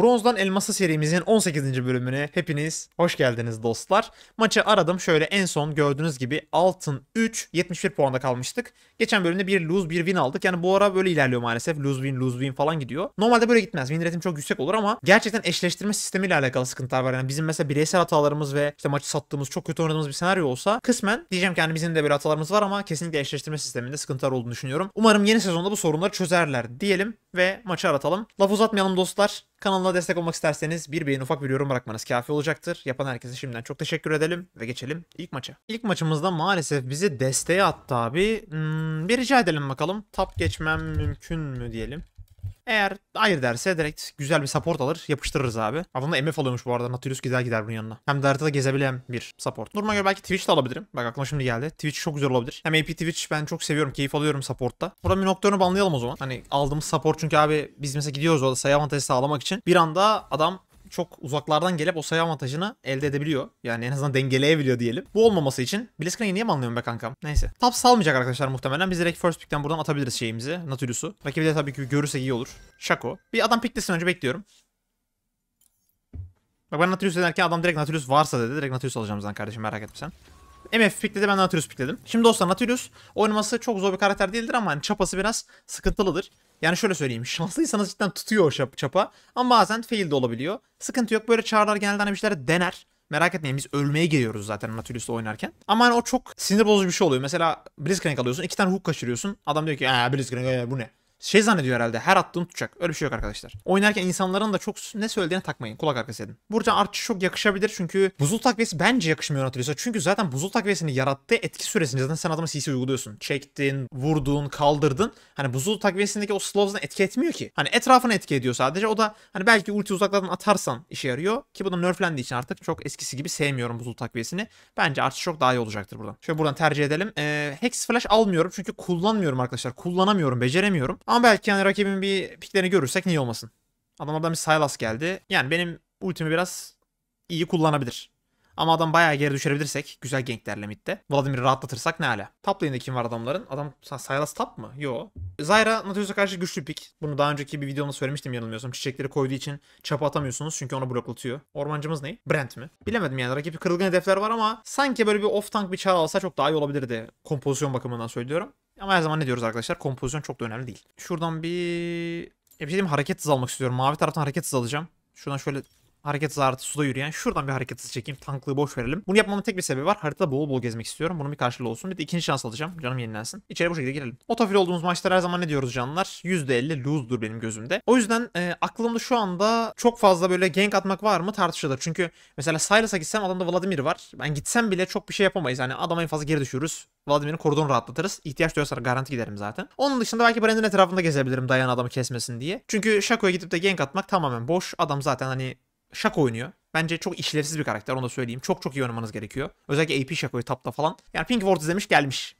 Bronzdan Elmas'a serimizin 18. bölümüne hepiniz hoş geldiniz dostlar. Maçı aradım şöyle en son gördüğünüz gibi altın 3 71 puanda kalmıştık. Geçen bölümde bir lose bir win aldık. Yani bu ara böyle ilerliyor maalesef. Lose win lose win falan gidiyor. Normalde böyle gitmez. Win rate'im çok yüksek olur ama gerçekten eşleştirme sistemiyle alakalı sıkıntılar var. Yani bizim mesela bireysel hatalarımız ve işte maçı sattığımız çok kötü oynadığımız bir senaryo olsa kısmen diyeceğim ki yani bizim de böyle hatalarımız var ama kesinlikle eşleştirme sisteminde sıkıntılar olduğunu düşünüyorum. Umarım yeni sezonda bu sorunları çözerler diyelim ve maçı aratalım. Laf uzatmayalım dostlar. Kanalına destek olmak isterseniz bir beğen ufak bir yorum bırakmanız kafi olacaktır. Yapan herkese şimdiden çok teşekkür edelim ve geçelim ilk maça. İlk maçımızda maalesef bizi desteğe attı abi. Hmm, bir rica edelim bakalım. Tap geçmem mümkün mü diyelim. Eğer hayır derse direkt güzel bir support alır yapıştırırız abi. Adamda MF alıyormuş bu arada Nautilus gider gider bunun yanına. Hem de haritada gezebilen bir support. Duruma göre belki Twitch de alabilirim. Bak aklıma şimdi geldi. Twitch çok güzel olabilir. Hem AP Twitch ben çok seviyorum. Keyif alıyorum supportta. Burada bir Nocturne'u banlayalım o zaman. Hani aldığımız support çünkü abi biz mesela gidiyoruz orada sayı avantajı sağlamak için. Bir anda adam çok uzaklardan gelip o sayı avantajını elde edebiliyor. Yani en azından dengeleyebiliyor diyelim. Bu olmaması için Blitzcrank'i niye mi anlıyorum be kankam? Neyse. Top salmayacak arkadaşlar muhtemelen. Biz direkt first pick'ten buradan atabiliriz şeyimizi. Nautilus'u. Rakibi de tabii ki görürse iyi olur. Şako. Bir adam piklesin önce bekliyorum. Bak ben Nautilus ederken adam direkt Nautilus varsa dedi. Direkt Nautilus alacağım zaten kardeşim merak etme sen. MF pikledi ben Nautilus pikledim. Şimdi dostlar Nautilus oynaması çok zor bir karakter değildir ama hani çapası biraz sıkıntılıdır. Yani şöyle söyleyeyim. Şanslıysanız cidden tutuyor o şap, çapa. Ama bazen fail de olabiliyor. Sıkıntı yok. Böyle çağrılar genelde hani bir şeyler dener. Merak etmeyin biz ölmeye geliyoruz zaten Nautilus'ta oynarken. Ama hani o çok sinir bozucu bir şey oluyor. Mesela Blitzcrank alıyorsun. iki tane hook kaçırıyorsun. Adam diyor ki ee Blitzcrank ee, bu ne? şey zannediyor herhalde her attığını tutacak. Öyle bir şey yok arkadaşlar. Oynarken insanların da çok ne söylediğine takmayın. Kulak arkası edin. Burada artçı çok yakışabilir çünkü buzul takviyesi bence yakışmıyor hatırlıyorsa. Çünkü zaten buzul takviyesini yarattığı etki süresince zaten sen adama CC uyguluyorsun. Çektin, vurdun, kaldırdın. Hani buzul takviyesindeki o slows'dan etki etmiyor ki. Hani etrafını etki ediyor sadece. O da hani belki ulti uzaklardan atarsan işe yarıyor. Ki bu da nerflendiği için artık çok eskisi gibi sevmiyorum buzul takviyesini. Bence artçı çok daha iyi olacaktır buradan. Şöyle buradan tercih edelim. Ee, Hex Flash almıyorum çünkü kullanmıyorum arkadaşlar. Kullanamıyorum, beceremiyorum. Ama belki yani rakibin bir piklerini görürsek niye olmasın. Adamlardan bir Sylas geldi. Yani benim ultimi biraz iyi kullanabilir. Ama adam bayağı geri düşürebilirsek güzel ganklerle midde. Vladimir'i rahatlatırsak ne hala. Top lane'de kim var adamların? Adam Sylas top mı? Yo. Zyra Nautilus'a karşı güçlü pik. Bunu daha önceki bir videomda söylemiştim yanılmıyorsam. Çiçekleri koyduğu için çapa atamıyorsunuz çünkü onu bloklatıyor. Ormancımız ne? Brent mi? Bilemedim yani. rakibi kırılgan hedefler var ama sanki böyle bir off tank bir çar alsa çok daha iyi olabilirdi. Kompozisyon bakımından söylüyorum. Ama her zaman ne diyoruz arkadaşlar? Kompozisyon çok da önemli değil. Şuradan bir... E bir şey diyeyim, hareket hızı almak istiyorum. Mavi taraftan hareket hızı alacağım. Şuradan şöyle Hareket artı suda yürüyen. Şuradan bir hareket hızı çekeyim. Tanklığı boş verelim. Bunu yapmamın tek bir sebebi var. Haritada bol bol gezmek istiyorum. Bunun bir karşılığı olsun. Bir de ikinci şans alacağım. Canım yenilensin. İçeri bu şekilde girelim. Otofil olduğumuz maçlar her zaman ne diyoruz canlar? %50 lose'dur benim gözümde. O yüzden e, aklımda şu anda çok fazla böyle gank atmak var mı tartışılır. Çünkü mesela Silas'a gitsem adamda Vladimir var. Ben gitsem bile çok bir şey yapamayız. Hani adama en fazla geri düşürürüz. Vladimir'in koridorunu rahatlatırız. İhtiyaç duyarsa garanti giderim zaten. Onun dışında belki Brand'in etrafında gezebilirim dayan adamı kesmesin diye. Çünkü Shaco'ya gidip de gank atmak tamamen boş. Adam zaten hani Şak oynuyor. Bence çok işlevsiz bir karakter onu da söyleyeyim. Çok çok iyi oynamanız gerekiyor. Özellikle AP Şako'yu tapta falan. Yani Pink Ward izlemiş gelmiş.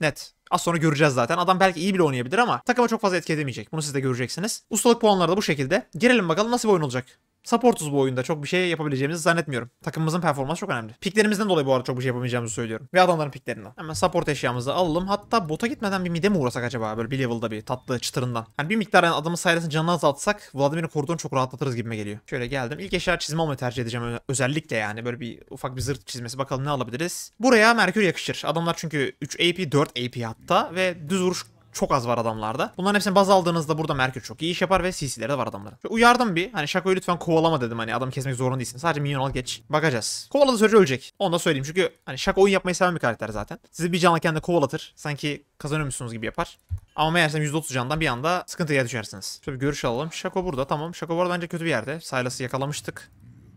Net. Az sonra göreceğiz zaten. Adam belki iyi bile oynayabilir ama takıma çok fazla etki edemeyecek. Bunu siz de göreceksiniz. Ustalık puanları da bu şekilde. Girelim bakalım nasıl bir oyun olacak. Supportuz bu oyunda. Çok bir şey yapabileceğimizi zannetmiyorum. Takımımızın performansı çok önemli. Piklerimizden dolayı bu arada çok bir şey yapamayacağımızı söylüyorum. Ve adamların piklerinden. Hemen support eşyamızı alalım. Hatta bota gitmeden bir mide mi uğrasak acaba? Böyle bir level'da bir tatlı çıtırından. Hani bir miktar yani adamın sayesinde canını azaltsak Vladimir'in koridorunu çok rahatlatırız gibime geliyor. Şöyle geldim. İlk eşya çizme almayı tercih edeceğim. Özellikle yani böyle bir ufak bir zırt çizmesi. Bakalım ne alabiliriz. Buraya Merkür yakışır. Adamlar çünkü 3 AP 4 AP hatta ve düz vuruş çok az var adamlarda. Bunların hepsini baz aldığınızda burada Merkür çok iyi iş yapar ve CC'leri de var adamların. Şöyle uyardım bir. Hani Şako'yu lütfen kovalama dedim hani adam kesmek zorunda değilsin. Sadece minyon al geç. Bakacağız. Kovaladığı sürece ölecek. Onu da söyleyeyim çünkü hani Şako oyun yapmayı seven bir karakter zaten. Sizi bir canla kendi kovalatır. Sanki kazanıyormuşsunuz gibi yapar. Ama meğersem %30 candan bir anda sıkıntıya düşersiniz. Şöyle bir görüş alalım. Şako burada tamam. Şako burada bence kötü bir yerde. Silas'ı yakalamıştık.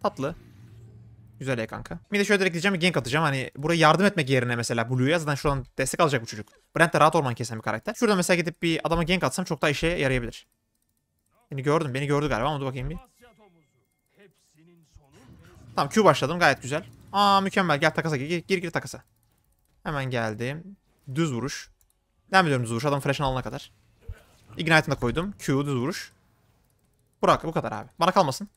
Tatlı. Güzel ya kanka. Bir de şöyle direkt diyeceğim gank atacağım. Hani buraya yardım etmek yerine mesela Blue'ya zaten şuradan destek alacak bu çocuk. Brent de rahat orman kesen bir karakter. Şurada mesela gidip bir adama gank atsam çok daha işe yarayabilir. Beni gördüm. Beni gördü galiba ama dur bakayım bir. Tamam Q başladım gayet güzel. Aa mükemmel gel takasa gir gir, gir takasa. Hemen geldim. Düz vuruş. Devam ediyorum düz vuruş adam fresh'ını alana kadar. Ignite'ını da koydum. Q düz vuruş. Bırak, bu kadar abi. Bana kalmasın.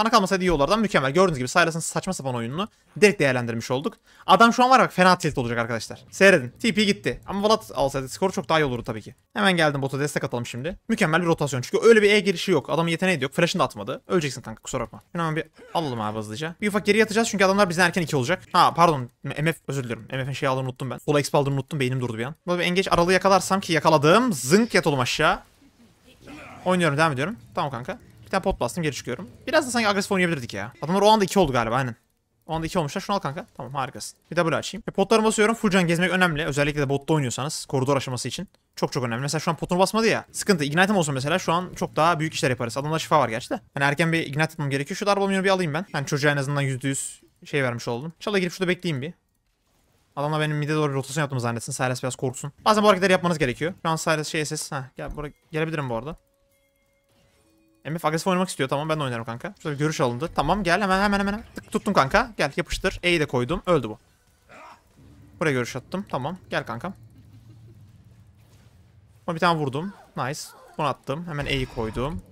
Bana kalmasaydı iyi olurdu ama mükemmel. Gördüğünüz gibi Silas'ın saçma sapan oyununu direkt değerlendirmiş olduk. Adam şu an var bak fena tilt olacak arkadaşlar. Seyredin. TP gitti. Ama Vlad alsaydı skoru çok daha iyi olurdu tabii ki. Hemen geldim bota destek atalım şimdi. Mükemmel bir rotasyon. Çünkü öyle bir E girişi yok. Adamın yeteneği de yok. Flash'ını da atmadı. Öleceksin kanka kusura bakma. Şunu hemen bir alalım abi hızlıca. Bir ufak geri atacağız çünkü adamlar bizden erken 2 olacak. Ha pardon. MF özür dilerim. MF'in şey aldığını unuttum ben. Sola exp aldığını unuttum. Beynim durdu bir an. Böyle bir engeç aralığı yakalarsam ki yakaladım. Zınk yat oğlum aşağı. Oynuyorum devam ediyorum. Tamam kanka. Bir tane pot bastım geri çıkıyorum. Biraz da sanki agresif oynayabilirdik ya. Adamlar o anda 2 oldu galiba aynen. O anda 2 olmuşlar. Şunu al kanka. Tamam harikasın. Bir double açayım. Ve potlarımı basıyorum. Full can gezmek önemli. Özellikle de botta oynuyorsanız. Koridor aşaması için. Çok çok önemli. Mesela şu an potunu basmadı ya. Sıkıntı. Ignite'ım olsa mesela şu an çok daha büyük işler yaparız. Adamda şifa var gerçi de. Yani erken bir ignite etmem gerekiyor. Şu darbalamını bir alayım ben. Yani çocuğa en azından %100 şey vermiş oldum. Çala girip şurada bekleyeyim bir. Adamla benim mide doğru rotasyon yaptığımı zannetsin. Silas biraz korksun. Bazen bu hareketleri yapmanız gerekiyor. Şu an Silas şey ses. Heh, gel, buraya, gelebilirim bu arada. MF agresif oynamak istiyor. Tamam ben oynarım kanka. Şurada bir görüş alındı. Tamam gel hemen hemen hemen. Tık tuttum kanka. Gel yapıştır. E'yi de koydum. Öldü bu. Buraya görüş attım. Tamam. Gel kankam. Ama bir tane vurdum. Nice. Bunu attım. Hemen E'yi koydum.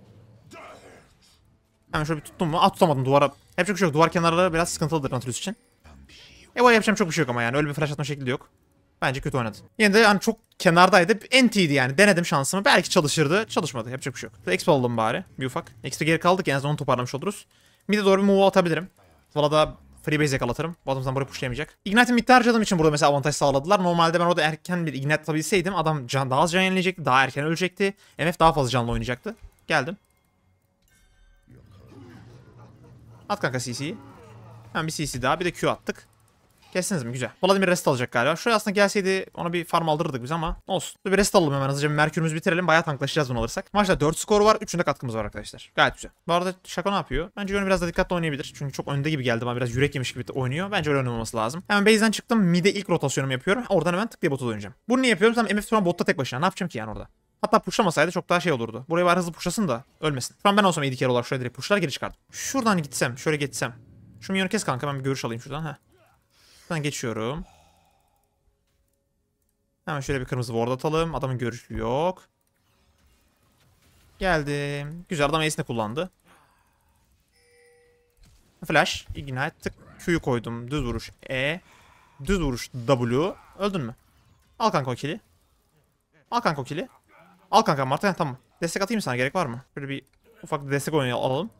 Hemen şöyle bir tuttum mu? Aa tutamadım duvara. Yapacak bir şey yok. Duvar kenarları biraz sıkıntılıdır Nautilus için. E bu yapacağım çok bir şey yok ama yani. Öyle bir flash atma şekli yok. Bence kötü oynadı. Yine de yani çok kenardaydı. NT'ydi yani. Denedim şansımı. Belki çalışırdı. Çalışmadı. Yapacak bir şey yok. Expo aldım bari. Bir ufak. Expo geri kaldık. En azından onu toparlamış oluruz. Mid'e doğru bir move atabilirim. Valla da Freebase yakalatırım. Bu adam burayı pushlayamayacak. Ignite'ı midde harcadığım için burada mesela avantaj sağladılar. Normalde ben orada erken bir Ignite atabilseydim adam can, daha az can yenilecekti. Daha erken ölecekti. MF daha fazla canlı oynayacaktı. Geldim. At kanka CC'yi. Hemen bir CC daha. Bir de Q attık. Kestiniz mi? Güzel. bir rest alacak galiba. Şuraya aslında gelseydi ona bir farm aldırırdık biz ama olsun. Bir rest alalım hemen hızlıca. Bir merkürümüzü bitirelim. Bayağı tanklaşacağız bunu alırsak. Maçta 4 skor var. 3'ünde katkımız var arkadaşlar. Gayet güzel. Bu arada Şako ne yapıyor? Bence Yone biraz da dikkatli oynayabilir. Çünkü çok önde gibi geldi ama Biraz yürek yemiş gibi oynuyor. Bence öyle oynamaması lazım. Hemen base'den çıktım. Mid'e ilk rotasyonumu yapıyorum. Oradan hemen tık diye bota oynayacağım. Bunu niye yapıyorum? Tam MF falan botta tek başına. Ne yapacağım ki yani orada? Hatta puşlamasaydı çok daha şey olurdu. Burayı bari hızlı puşlasın da ölmesin. Şu an ben olsam 7 kere olarak şöyle direkt puşlar geri çıkardım. Şuradan gitsem, şöyle geçsem. Şu minyonu kes kanka ben bir görüş alayım şuradan. ha. Buradan geçiyorum. Hemen şöyle bir kırmızı ward atalım. Adamın görüşü yok. Geldim. Güzel adam ace kullandı. Flash. Ignite. Tık. Q'yu koydum. Düz vuruş. E. Düz vuruş. W. Öldün mü? Al kanka o kili. Al kanka o kili. Al kanka Marta. Tamam. Destek atayım sana. Gerek var mı? Böyle bir ufak destek oyunu alalım.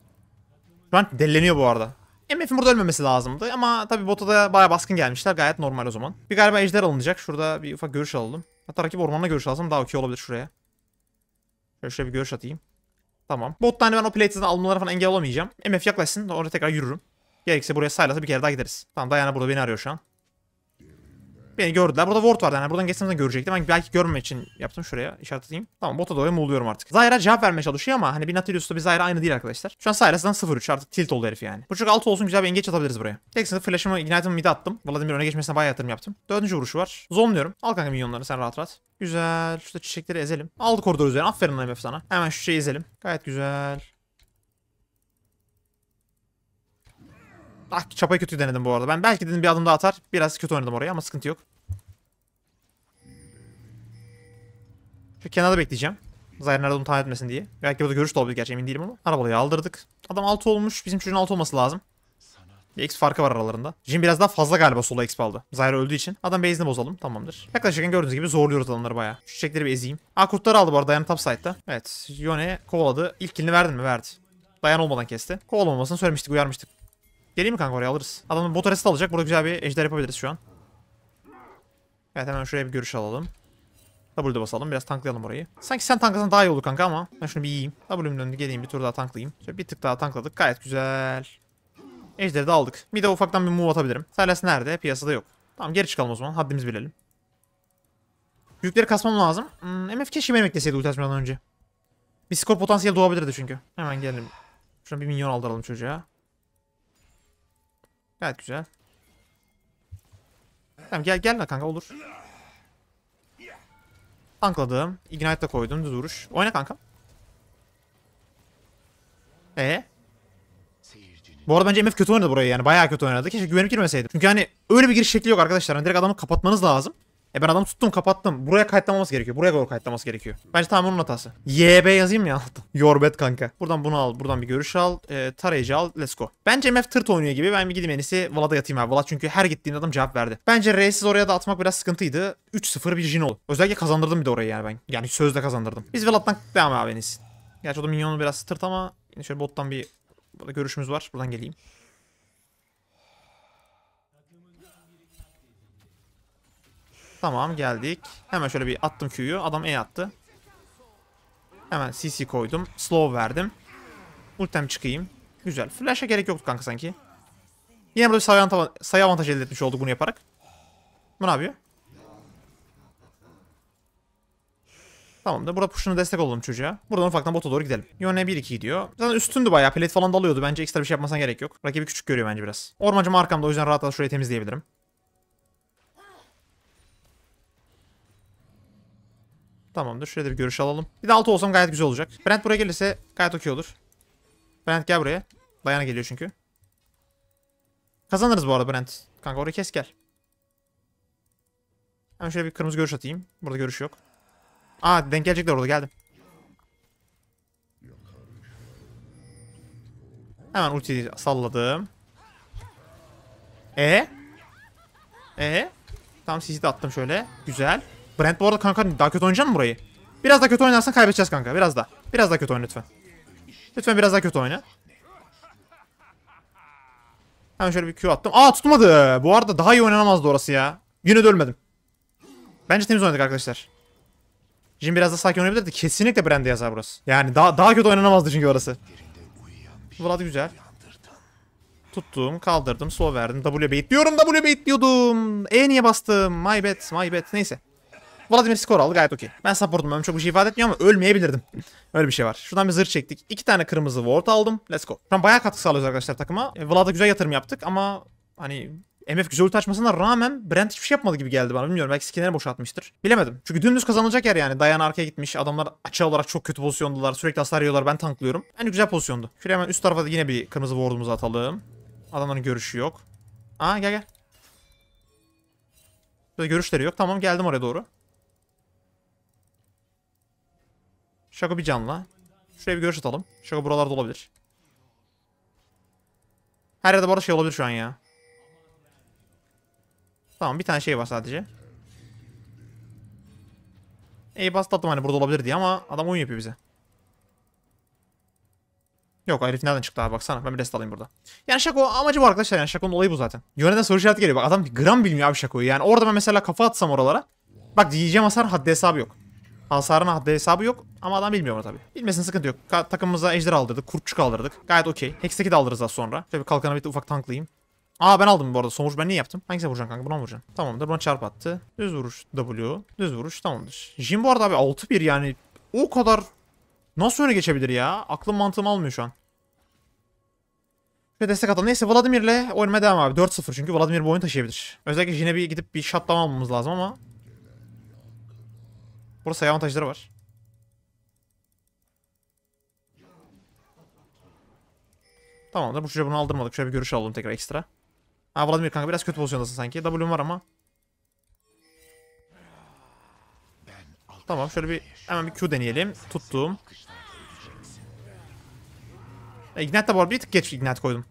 Şu an delleniyor bu arada. MF'in burada ölmemesi lazımdı ama tabi bota da baya baskın gelmişler gayet normal o zaman. Bir galiba ejder alınacak şurada bir ufak görüş alalım. Hatta rakip ormanla görüş alsam daha okey olabilir şuraya. Şöyle şöyle bir görüş atayım. Tamam. Bot'tan hani ben o plates'den alınmalara falan engel olamayacağım. MF yaklaşsın orada tekrar yürürüm. Gerekirse buraya Silas'a bir kere daha gideriz. Tamam Diana burada beni arıyor şu an. Beni gördüler. Burada ward vardı. Yani buradan geçsem de görecektim. Ben belki görmemek için yaptım şuraya. işaret atayım. Tamam bota doğru mu oluyorum artık. Zyra cevap vermeye çalışıyor ama hani bir Nautilus'ta bir Zyra aynı değil arkadaşlar. Şu an Zyra zaten 0-3 artık tilt oldu herif yani. Bu çocuk 6 olsun güzel bir engage atabiliriz buraya. Tek sınıf flash'ımı Ignite'ımı mid'e attım. Vladimir öne geçmesine bayağı yatırım yaptım. Dördüncü vuruşu var. Zonluyorum. Al kanka minyonlarını sen rahat rahat. Güzel. Şurada çiçekleri ezelim. Aldı koridor üzerine. Aferin lan sana. Hemen şu şeyi ezelim. Gayet güzel. Ah çapayı kötü denedim bu arada. Ben belki dedim bir adım daha atar. Biraz kötü oynadım oraya ama sıkıntı yok. Şu kenarda bekleyeceğim. Zayn nerede onu tahan etmesin diye. Belki burada görüş de olabilir gerçi emin değilim ama. Arabalayı aldırdık. Adam 6 olmuş. Bizim çocuğun 6 olması lazım. Bir X farkı var aralarında. Jin biraz daha fazla galiba sola X aldı. Zyra öldüğü için. Adam base'ini bozalım. Tamamdır. Yaklaşırken gördüğünüz gibi zorluyoruz adamları baya. Şu çiçekleri bir ezeyim. Aa kurtları aldı bu arada Dayan top side'da. Evet. Yone kovaladı. İlk kilini verdin mi? Verdi. Dayan olmadan kesti. Kovalamamasını söylemiştik, uyarmıştık. Geleyim mi kanka oraya alırız. Adamın bot arrest alacak. Burada güzel bir ejder yapabiliriz şu an. Evet hemen şuraya bir görüş alalım. W'de basalım. Biraz tanklayalım orayı. Sanki sen tanklasan daha iyi olur kanka ama. Ben şunu bir yiyeyim. W'nin önünde geleyim bir tur daha tanklayayım. Şöyle bir tık daha tankladık. Gayet güzel. Ejderi de aldık. Bir de ufaktan bir move atabilirim. Silas nerede? Piyasada yok. Tamam geri çıkalım o zaman. Haddimizi bilelim. Yükleri kasmam lazım. Hmm, MF keşke benim ekleseydi ulti açmadan önce. Bir skor potansiyel doğabilirdi çünkü. Hemen gelelim. Şuna bir minyon aldıralım çocuğa. Gayet güzel. Tamam gel gel lan kanka olur. Tankladım. Ignite'da koydum. Düz vuruş. Oyna kanka. Ee? Bu arada bence MF kötü oynadı burayı yani. Bayağı kötü oynadı. Keşke güvenip girmeseydi. Çünkü hani öyle bir giriş şekli yok arkadaşlar. Hani direkt adamı kapatmanız lazım. E ben adam tuttum kapattım. Buraya kayıtlamaması gerekiyor. Buraya doğru kayıtlaması gerekiyor. Bence tamamen onun hatası. YB yazayım ya alttan. Yorbet kanka. Buradan bunu al. Buradan bir görüş al. E, tarayıcı al. Let's go. Bence MF tırt oynuyor gibi. Ben bir gideyim en iyisi Vlad'a yatayım abi. Vlad çünkü her gittiğinde adam cevap verdi. Bence R'siz oraya da atmak biraz sıkıntıydı. 3-0 bir Jin oldu. Özellikle kazandırdım bir de orayı yani ben. Yani sözde kazandırdım. Biz Vlad'dan devam abi en iyisi. Gerçi o da minyonu biraz tırt ama şöyle bottan bir Burada görüşümüz var. Buradan geleyim. Tamam geldik. Hemen şöyle bir attım Q'yu. Adam E attı. Hemen CC koydum. Slow verdim. Ultem çıkayım. Güzel. Flash'a gerek yoktu kanka sanki. Yine böyle sayı, avantaj, sayı avantajı elde etmiş olduk bunu yaparak. Bu ne yapıyor? Tamam da burada push'unu destek olalım çocuğa. Buradan ufaktan bota doğru gidelim. Yone 1-2 gidiyor. Zaten üstündü bayağı. Plate falan dalıyordu. Bence ekstra bir şey yapmasına gerek yok. Rakibi küçük görüyor bence biraz. Ormancım arkamda o yüzden rahat rahat şurayı temizleyebilirim. Tamamdır. Şurada bir görüş alalım. Bir de 6 olsam gayet güzel olacak. Brent buraya gelirse gayet okey olur. Brent gel buraya. Dayana geliyor çünkü. Kazanırız bu arada Brent. Kanka oraya kes gel. Hemen şöyle bir kırmızı görüş atayım. Burada görüş yok. Aa denk gelecekler orada geldim. Hemen ultiyi salladım. E E ee? Tam sizi de attım şöyle. Güzel. Brent bu arada kanka daha kötü oynayacak mı burayı? Biraz daha kötü oynarsan kaybedeceğiz kanka. Biraz daha. Biraz daha kötü oyna lütfen. Lütfen biraz daha kötü oyna. Hemen şöyle bir Q attım. Aa tutmadı. Bu arada daha iyi oynanamazdı orası ya. Yine ölmedim. Bence temiz oynadık arkadaşlar. Jim biraz daha sakin oynayabilirdi. Kesinlikle Brent yazar burası. Yani daha, daha kötü oynanamazdı çünkü orası. Vlad güzel. Tuttum, kaldırdım, slow verdim. W bait diyorum, W bait diyordum. E niye bastım? My bad, my bad. Neyse. Vladimir skor aldı gayet okey. Ben supportum ben çok bir şey ifade etmiyor ama ölmeyebilirdim. Öyle bir şey var. Şuradan bir zırh çektik. İki tane kırmızı ward aldım. Let's go. Şu an bayağı katkı sağlıyoruz arkadaşlar takıma. E, Vlad'a güzel yatırım yaptık ama hani MF güzel ulti açmasına rağmen Brent hiçbir şey yapmadı gibi geldi bana. Bilmiyorum belki skinleri boşaltmıştır. Bilemedim. Çünkü dümdüz kazanılacak yer yani. Dayan arkaya gitmiş. Adamlar açı olarak çok kötü pozisyondalar. Sürekli hasar yiyorlar. Ben tanklıyorum. Bence yani güzel pozisyondu. Şuraya hemen üst tarafa da yine bir kırmızı ward'umuzu atalım. Adamların görüşü yok. Aa gel gel. Böyle görüşleri yok. Tamam geldim oraya doğru. Şaka bir canla. Şuraya bir görüş atalım. Şaka buralarda olabilir. Her yerde bu arada şey olabilir şu an ya. Tamam bir tane şey var sadece. Ey bastlattım hani burada olabilir diye ama adam oyun yapıyor bize. Yok herif nereden çıktı abi baksana ben bir rest alayım burada. Yani Şako amacı bu arkadaşlar yani Şako'nun olayı bu zaten. Yöneden soru işareti geliyor bak adam gram bilmiyor abi Şako'yu yani orada ben mesela kafa atsam oralara. Bak diyeceğim hasar haddi hesabı yok. Hasarın haddi hesabı yok ama adam bilmiyor bunu tabii. Bilmesin sıkıntı yok. Ka takımımıza ejder aldırdık, kurtçu kaldırdık. Gayet okey. Hexteki de alırız daha sonra. Şöyle bir kalkana bir de ufak tanklayayım. Aa ben aldım bu arada. Son ben niye yaptım? Hangisine vuracaksın kanka? Buna mı vuracaksın? Tamamdır. Buna çarp attı. Düz vuruş W. Düz vuruş tamamdır. Jim bu arada abi 6-1 yani o kadar nasıl öne geçebilir ya? Aklım mantığım almıyor şu an. Ve destek atalım. Neyse Vladimir'le oynamaya devam abi. 4-0 çünkü Vladimir bu oyunu taşıyabilir. Özellikle yine bir gidip bir shutdown almamız lazım ama Burası sayı avantajları var. Tamamdır. Bu çocuğa bunu aldırmadık. Şöyle bir görüş alalım tekrar ekstra. Ha Vladimir kanka biraz kötü pozisyondasın sanki. W'm var ama. Tamam şöyle bir hemen bir Q deneyelim. Tuttum. E, da de bu arada bir tık geç Ignite koydum.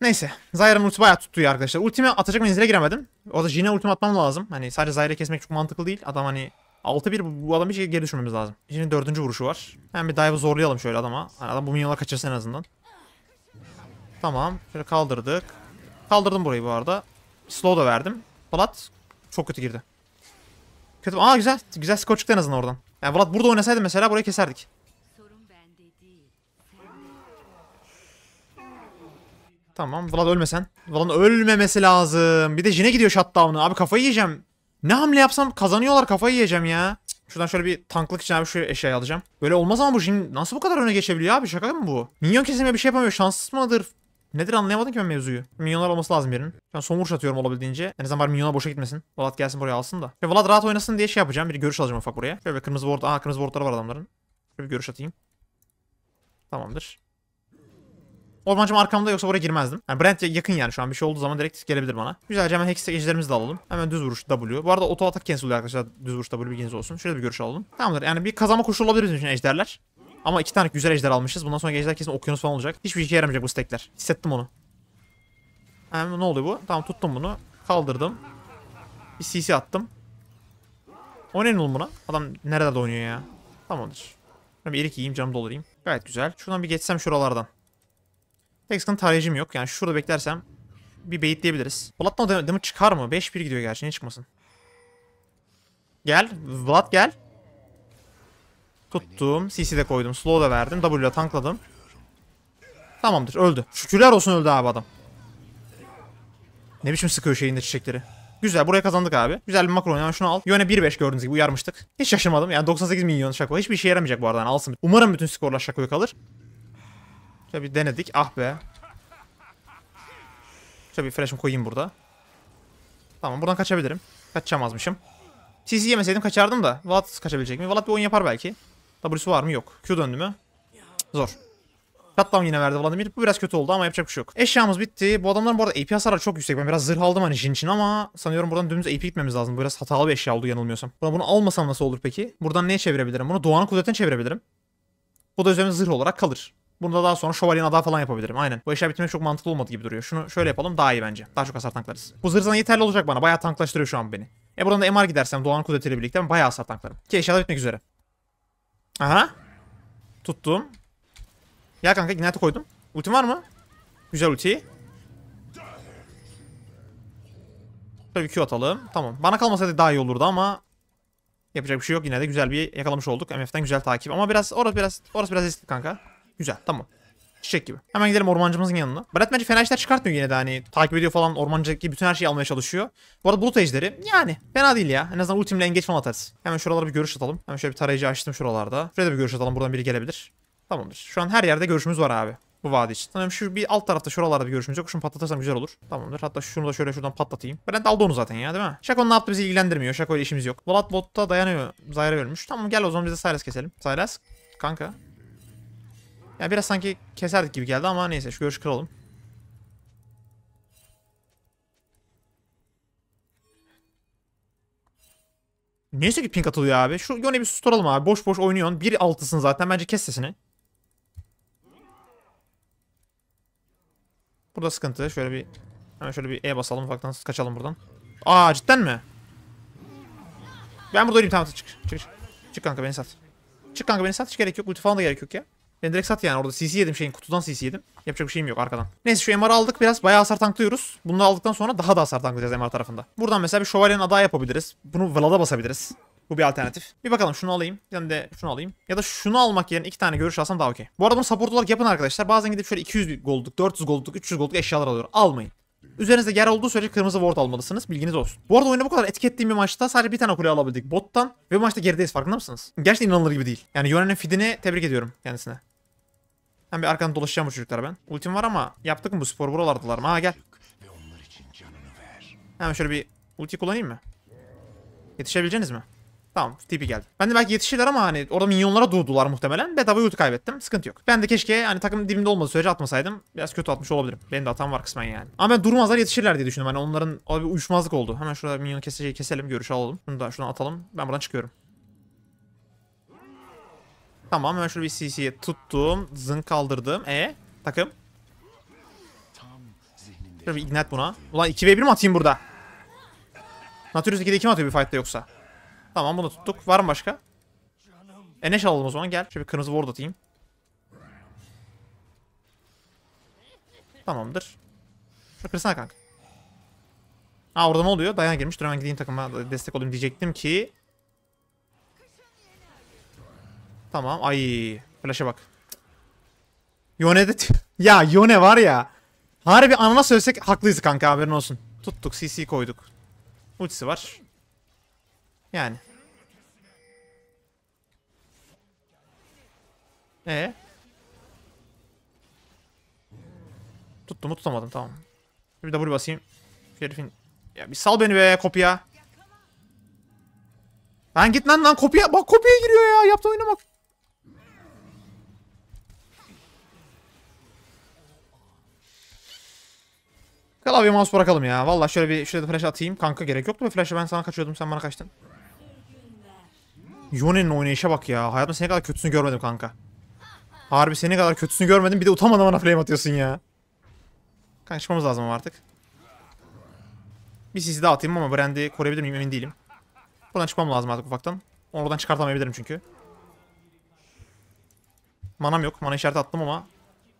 Neyse. Zyra'nın ulti bayağı tuttuğu arkadaşlar. Ultimi atacak mı? menzile giremedim. O da Jin'e ultimi atmam lazım. Hani sadece Zyra'yı kesmek çok mantıklı değil. Adam hani 6-1 bu adamı hiç geri düşürmemiz lazım. Şimdi dördüncü vuruşu var. Hem bir dive'ı zorlayalım şöyle adama. Adam bu minyonları kaçırsın en azından. Tamam. Şöyle kaldırdık. Kaldırdım burayı bu arada. Slow da verdim. Vlad çok kötü girdi. Kötü. Aa güzel. Güzel skor çıktı en azından oradan. Yani Vlad burada oynasaydı mesela burayı keserdik. Tamam Vlad ölmesen. Vlad'ın ölmemesi lazım. Bir de Jhin'e gidiyor shutdown'ı. Abi kafayı yiyeceğim. Ne hamle yapsam kazanıyorlar kafayı yiyeceğim ya. Şuradan şöyle bir tanklık için abi şu eşyayı alacağım. Böyle olmaz ama bu Jin nasıl bu kadar öne geçebiliyor abi şaka mı bu? Minyon kesilmeye bir şey yapamıyor şanssız mıdır? Nedir anlayamadım ki ben mevzuyu. Minyonlar olması lazım birinin. Ben somurç atıyorum olabildiğince. En azından bari minyona boşa gitmesin. Vlad gelsin buraya alsın da. Ve Vlad rahat oynasın diye şey yapacağım. Bir görüş alacağım ufak buraya. Şöyle bir kırmızı board. Aha kırmızı boardları var adamların. Şöyle bir görüş atayım. Tamamdır. Ormancım arkamda yoksa oraya girmezdim. Yani Brent yakın yani şu an bir şey olduğu zaman direkt gelebilir bana. Güzelce hemen Hex'e ejderimizi de alalım. Hemen düz vuruş W. Bu arada oto atak cancel arkadaşlar. Düz vuruş W bilginiz olsun. Şöyle bir görüş alalım. Tamamdır yani bir kazanma koşulu olabilir bizim için ejderler. Ama iki tane güzel ejder almışız. Bundan sonra ejder kesin okyanus falan olacak. Hiçbir şey yaramayacak bu stekler. Hissettim onu. Yani ne oluyor bu? Tamam tuttum bunu. Kaldırdım. Bir CC attım. Oynayın oğlum buna. Adam nerede oynuyor ya. Tamamdır. Ben bir erik yiyeyim canımı doldurayım. Gayet güzel. Şuradan bir geçsem şuralardan. Tek sıkıntı tarayıcım yok. Yani şurada beklersem bir beyitleyebiliriz. Vlad'dan no damage çıkar mı? 5-1 gidiyor gerçi. Niye çıkmasın? Gel. Vlad gel. Tuttum. CC de koydum. Slow da verdim. W'la tankladım. Tamamdır. Öldü. Şükürler olsun öldü abi adam. Ne biçim sıkıyor şeyinde çiçekleri. Güzel buraya kazandık abi. Güzel bir makro oynayan şunu al. Yöne 1-5 gördüğünüz gibi uyarmıştık. Hiç şaşırmadım. Yani 98 milyon şako. Hiçbir işe yaramayacak bu arada. Yani alsın. Umarım bütün skorlar şakoyu kalır. Şöyle bir denedik. Ah be. Şöyle bir flash'ımı koyayım burada. Tamam buradan kaçabilirim. Kaçamazmışım. CC yemeseydim kaçardım da. Vlad kaçabilecek mi? Vlad bir oyun yapar belki. W'su var mı? Yok. Q döndü mü? Zor. Shutdown yine verdi Vladimir. Bu biraz kötü oldu ama yapacak bir şey yok. Eşyamız bitti. Bu adamların bu arada AP hasarları çok yüksek. Ben biraz zırh aldım hani işin için ama sanıyorum buradan dümdüz AP gitmemiz lazım. Bu biraz hatalı bir eşya oldu yanılmıyorsam. Buna bunu almasam nasıl olur peki? Buradan neye çevirebilirim? Bunu Doğan'ın kudretine çevirebilirim. Bu da üzerimize zırh olarak kalır. Bunda daha sonra şövalyen adağı falan yapabilirim. Aynen. Bu eşya bitirmek çok mantıklı olmadı gibi duruyor. Şunu şöyle yapalım daha iyi bence. Daha çok hasar tanklarız. Bu zırhtan yeterli olacak bana. Bayağı tanklaştırıyor şu an beni. E buradan da MR gidersem Doğan kudretiyle birlikte bayağı hasar tanklarım. Ki eşyalar bitmek üzere. Aha. Tuttum. Ya kanka ignite koydum. Ultim var mı? Güzel ulti. Şöyle bir Q atalım. Tamam. Bana kalmasaydı daha iyi olurdu ama yapacak bir şey yok. Yine de güzel bir yakalamış olduk. MF'den güzel takip ama biraz orası biraz orası biraz riskli kanka. Güzel tamam. Çiçek gibi. Hemen gidelim ormancımızın yanına. Brad bence fena işler çıkartmıyor yine de hani takip ediyor falan ormancıdaki bütün her şeyi almaya çalışıyor. Bu arada bulut ejderi yani fena değil ya. En azından ultimle engeç falan atarız. Hemen şuralara bir görüş atalım. Hemen şöyle bir tarayıcı açtım şuralarda. Şuraya da bir görüş atalım buradan biri gelebilir. Tamamdır. Şu an her yerde görüşümüz var abi. Bu vadi için. Tamam şu bir alt tarafta şuralarda bir görüşümüz yok. Şunu patlatırsam güzel olur. Tamamdır. Hatta şunu da şöyle şuradan patlatayım. Brent aldı onu zaten ya değil mi? Şako'nun ne yaptı bizi ilgilendirmiyor. Şako ile işimiz yok. Volat botta dayanıyor. zaire ölmüş. Tamam gel o zaman biz de Silas keselim. Silas. Kanka yani biraz sanki keserdik gibi geldi ama neyse şu görüş kıralım. Neyse ki pink atılıyor abi. Şu yöne bir susturalım abi. Boş boş oynuyorsun. 1-6'sın zaten. Bence kes sesini. Burada sıkıntı. Şöyle bir hemen şöyle bir E basalım. Ufaktan kaçalım buradan. Aa cidden mi? Ben burada öleyim. Tamam çık. Çık. Çık kanka beni sat. Çık kanka beni sat. Hiç gerek yok. Ulti falan da gerek yok ya. Beni direkt sat yani orada CC yedim şeyin kutudan CC yedim. Yapacak bir şeyim yok arkadan. Neyse şu MR aldık biraz bayağı hasar tanklıyoruz. Bunu aldıktan sonra daha da hasar tanklayacağız MR tarafında. Buradan mesela bir şövalyenin adayı yapabiliriz. Bunu Vlad'a basabiliriz. Bu bir alternatif. Bir bakalım şunu alayım. Ben de şunu alayım. Ya da şunu almak yerine iki tane görüş alsam daha okey. Bu arada bunu support olarak yapın arkadaşlar. Bazen gidip şöyle 200 golduk, 400 golduk, 300 golduk eşyalar alıyorum. Almayın. Üzerinizde yer olduğu sürece kırmızı ward almalısınız. Bilginiz olsun. Bu arada oyuna bu kadar etki bir maçta sadece bir tane kule alabildik bottan. Ve bu maçta gerideyiz farkında mısınız? Gerçekten inanılır gibi değil. Yani Yonen'in fidini tebrik ediyorum kendisine. Hem bir arkadan dolaşacağım bu çocuklara ben. Ultim var ama yaptık mı bu spor buralardılar mı? Ha gel. Hemen şöyle bir ulti kullanayım mı? Yetişebileceğiniz mi? Tamam tipi geldi. Ben de belki yetişirler ama hani orada minyonlara doğdular muhtemelen. Bedava ulti kaybettim. Sıkıntı yok. Ben de keşke hani takım dibimde olmadığı sürece atmasaydım. Biraz kötü atmış olabilirim. Benim de hatam var kısmen yani. Ama ben durmazlar yetişirler diye düşündüm. Hani onların o bir uyuşmazlık oldu. Hemen şurada minyon keseceği keselim. Görüş alalım. Bunu da şuna atalım. Ben buradan çıkıyorum. Tamam ben şöyle bir CC tuttum. Zın kaldırdım. E takım. Şöyle bir ignite buna. Ulan 2v1 mi atayım burada? Naturius 2'de 2 mi atıyor bir fightta yoksa? Tamam bunu tuttuk. Var mı başka? E ne çalalım o zaman gel. Şöyle bir kırmızı ward atayım. Tamamdır. Şöyle kırsana kanka. Aa orada ne oluyor? Dayan girmiş. Dur hemen gideyim takıma destek olayım diyecektim ki. Tamam. Ay. Flash'a bak. Yone de... ya Yone var ya. Harbi anana söylesek haklıyız kanka haberin olsun. Tuttuk CC koyduk. Ultisi var. Yani. Ee? Tuttum mu tutamadım tamam. Bir W basayım. Şerif'in... Ya bir sal beni be kopya. Ben git lan lan kopya. Bak kopya giriyor ya. Yaptı oyuna bak. Klavye mouse bırakalım ya. Vallahi şöyle bir şöyle de flash atayım. Kanka gerek yoktu mu flash'a ben sana kaçıyordum sen bana kaçtın. Yone'nin oynayışa bak ya. Hayatımda seni kadar kötüsünü görmedim kanka. Harbi seni kadar kötüsünü görmedim. Bir de utanmadan bana flame atıyorsun ya. Kanka çıkmamız lazım artık. Bir sizi de atayım ama Brand'i koruyabilir miyim emin değilim. Buradan çıkmam lazım artık ufaktan. Oradan çıkartamayabilirim çünkü. Manam yok. Mana işareti attım ama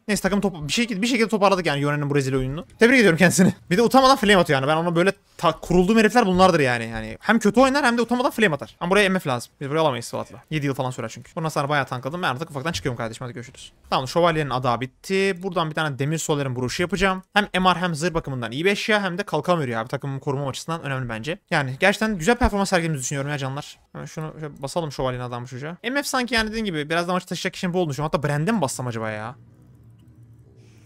Neyse takım top bir şekilde bir şekilde toparladık yani Yonen'in bu rezil oyununu. Tebrik ediyorum kendisini. Bir de utanmadan flame atıyor yani. Ben ona böyle ta, kurulduğum herifler bunlardır yani. Yani hem kötü oynar hem de utanmadan flame atar. Ama buraya MF lazım. Biz buraya alamayız Suat'la. 7 yıl falan sürer çünkü. Bundan sonra bayağı tankladım. Ben artık ufaktan çıkıyorum kardeşim. Hadi görüşürüz. Tamam şövalyenin ada bitti. Buradan bir tane demir solerin broşu yapacağım. Hem MR hem zırh bakımından iyi bir eşya hem de kalkan veriyor abi. Takımın koruma açısından önemli bence. Yani gerçekten güzel performans sergilediğimizi düşünüyorum ya canlar. Hemen şunu basalım şövalyenin adamı çocuğa. MF sanki yani dediğim gibi biraz da maçı taşıyacak kişinin bu olmuş. düşünüyorum. Hatta Brand'e mi bassam acaba ya?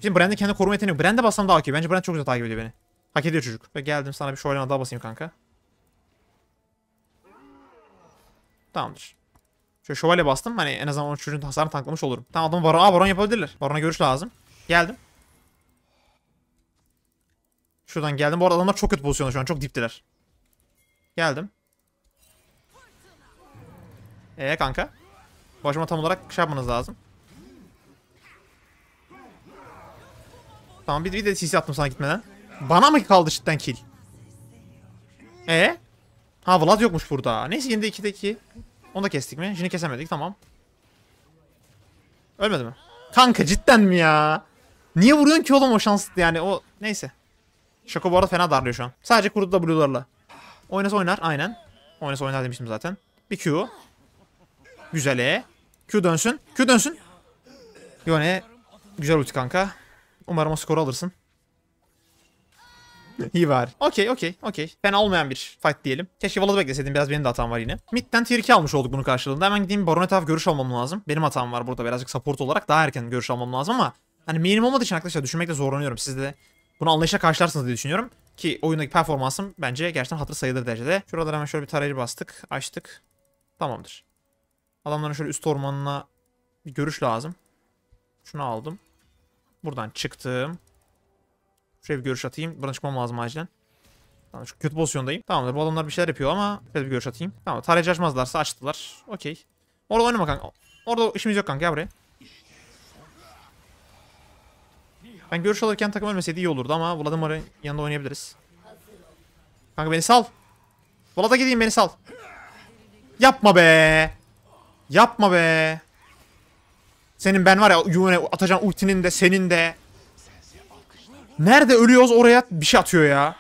Şimdi Brand'in kendi koruma yeteneği yok. Brand'e bassam daha iyi. Bence Brand çok güzel takip ediyor beni. Hak ediyor çocuk. Ve geldim sana bir şöyle daha basayım kanka. Tamamdır. Şöyle şövalye bastım. Hani en azından onun çocuğun hasarını tanklamış olurum. Tamam adamı baron, aa, baron yapabilirler. Barona görüş lazım. Geldim. Şuradan geldim. Bu arada adamlar çok kötü pozisyonda şu an. Çok dipteler. Geldim. Eee kanka. Başıma tam olarak şey yapmanız lazım. Tamam bir, bir de CC attım sana gitmeden. Bana mı kaldı cidden kill? E ee? Ha Vlad yokmuş burada. Neyse yine de 2'de 2. Onu da kestik mi? Şimdi kesemedik tamam. Ölmedi mi? Kanka cidden mi ya? Niye vuruyorsun ki oğlum o şanslı yani o neyse. Şako bu arada fena darlıyor şu an. Sadece kurudu da Blue'larla. Oynasa oynar aynen. Oynasa oynar demiştim zaten. Bir Q. Güzel E. Q dönsün. Q dönsün. Yone. Güzel ulti kanka. Umarım o skoru alırsın. İyi var. Okey okey okey. Fena olmayan bir fight diyelim. Keşke Valad'ı bekleseydim. Biraz benim de hatam var yine. Mid'den tier 2 almış olduk bunu karşılığında. Hemen gideyim Baronet Av görüş almam lazım. Benim hatam var burada birazcık support olarak. Daha erken görüş almam lazım ama hani minimum olmadığı için arkadaşlar düşünmekte zorlanıyorum. Siz de bunu anlayışla karşılarsınız diye düşünüyorum. Ki oyundaki performansım bence gerçekten hatır sayılır derecede. Şuralara hemen şöyle bir tarayıcı bastık. Açtık. Tamamdır. Adamların şöyle üst ormanına bir görüş lazım. Şunu aldım. Buradan çıktım. şöyle bir görüş atayım. Buradan çıkmam lazım acilen. Tamam şu kötü pozisyondayım. Tamamdır bu adamlar bir şeyler yapıyor ama şöyle bir görüş atayım. Tamam tarayıcı açmazlarsa açtılar. Okey. Orada oynama kanka. Orada işimiz yok kanka gel buraya. Ben görüş alırken takım ölmeseydi iyi olurdu ama Vladimir'in yanında oynayabiliriz. Kanka beni sal. Vlad'a gideyim beni sal. Yapma be. Yapma be. Senin ben var ya Yuvan'e atacağım ultinin de senin de. Nerede ölüyoruz oraya bir şey atıyor ya.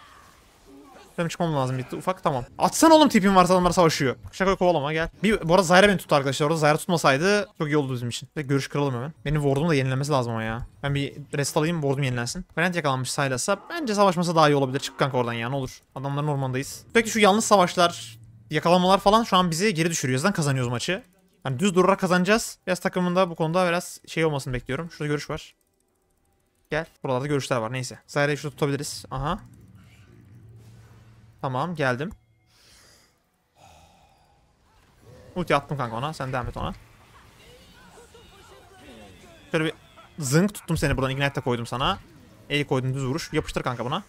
Benim çıkmam lazım bitti ufak tamam. Atsan oğlum tipin varsa adamlar savaşıyor. Şaka kovalama gel. Bir, bu arada Zaire beni tuttu arkadaşlar. Orada Zyra tutmasaydı çok iyi oldu bizim için. Bir görüş kıralım hemen. Benim ward'umu da yenilemesi lazım ama ya. Ben bir rest alayım ward'um yenilensin. Brent yakalanmış Sylas'a. Bence savaşması daha iyi olabilir. Çık kanka oradan ya ne olur. Adamların ormandayız. Peki şu yalnız savaşlar yakalanmalar falan şu an bizi geri düşürüyor. Yüzden kazanıyoruz maçı. Yani düz durarak kazanacağız. Biraz takımında bu konuda biraz şey olmasını bekliyorum. Şurada görüş var. Gel. Buralarda görüşler var. Neyse. Zaire'yi şurada tutabiliriz. Aha. Tamam geldim. Ulti attım kanka ona. Sen devam et ona. Şöyle bir zınk tuttum seni buradan. Ignite koydum sana. El koydum düz vuruş. Yapıştır kanka buna.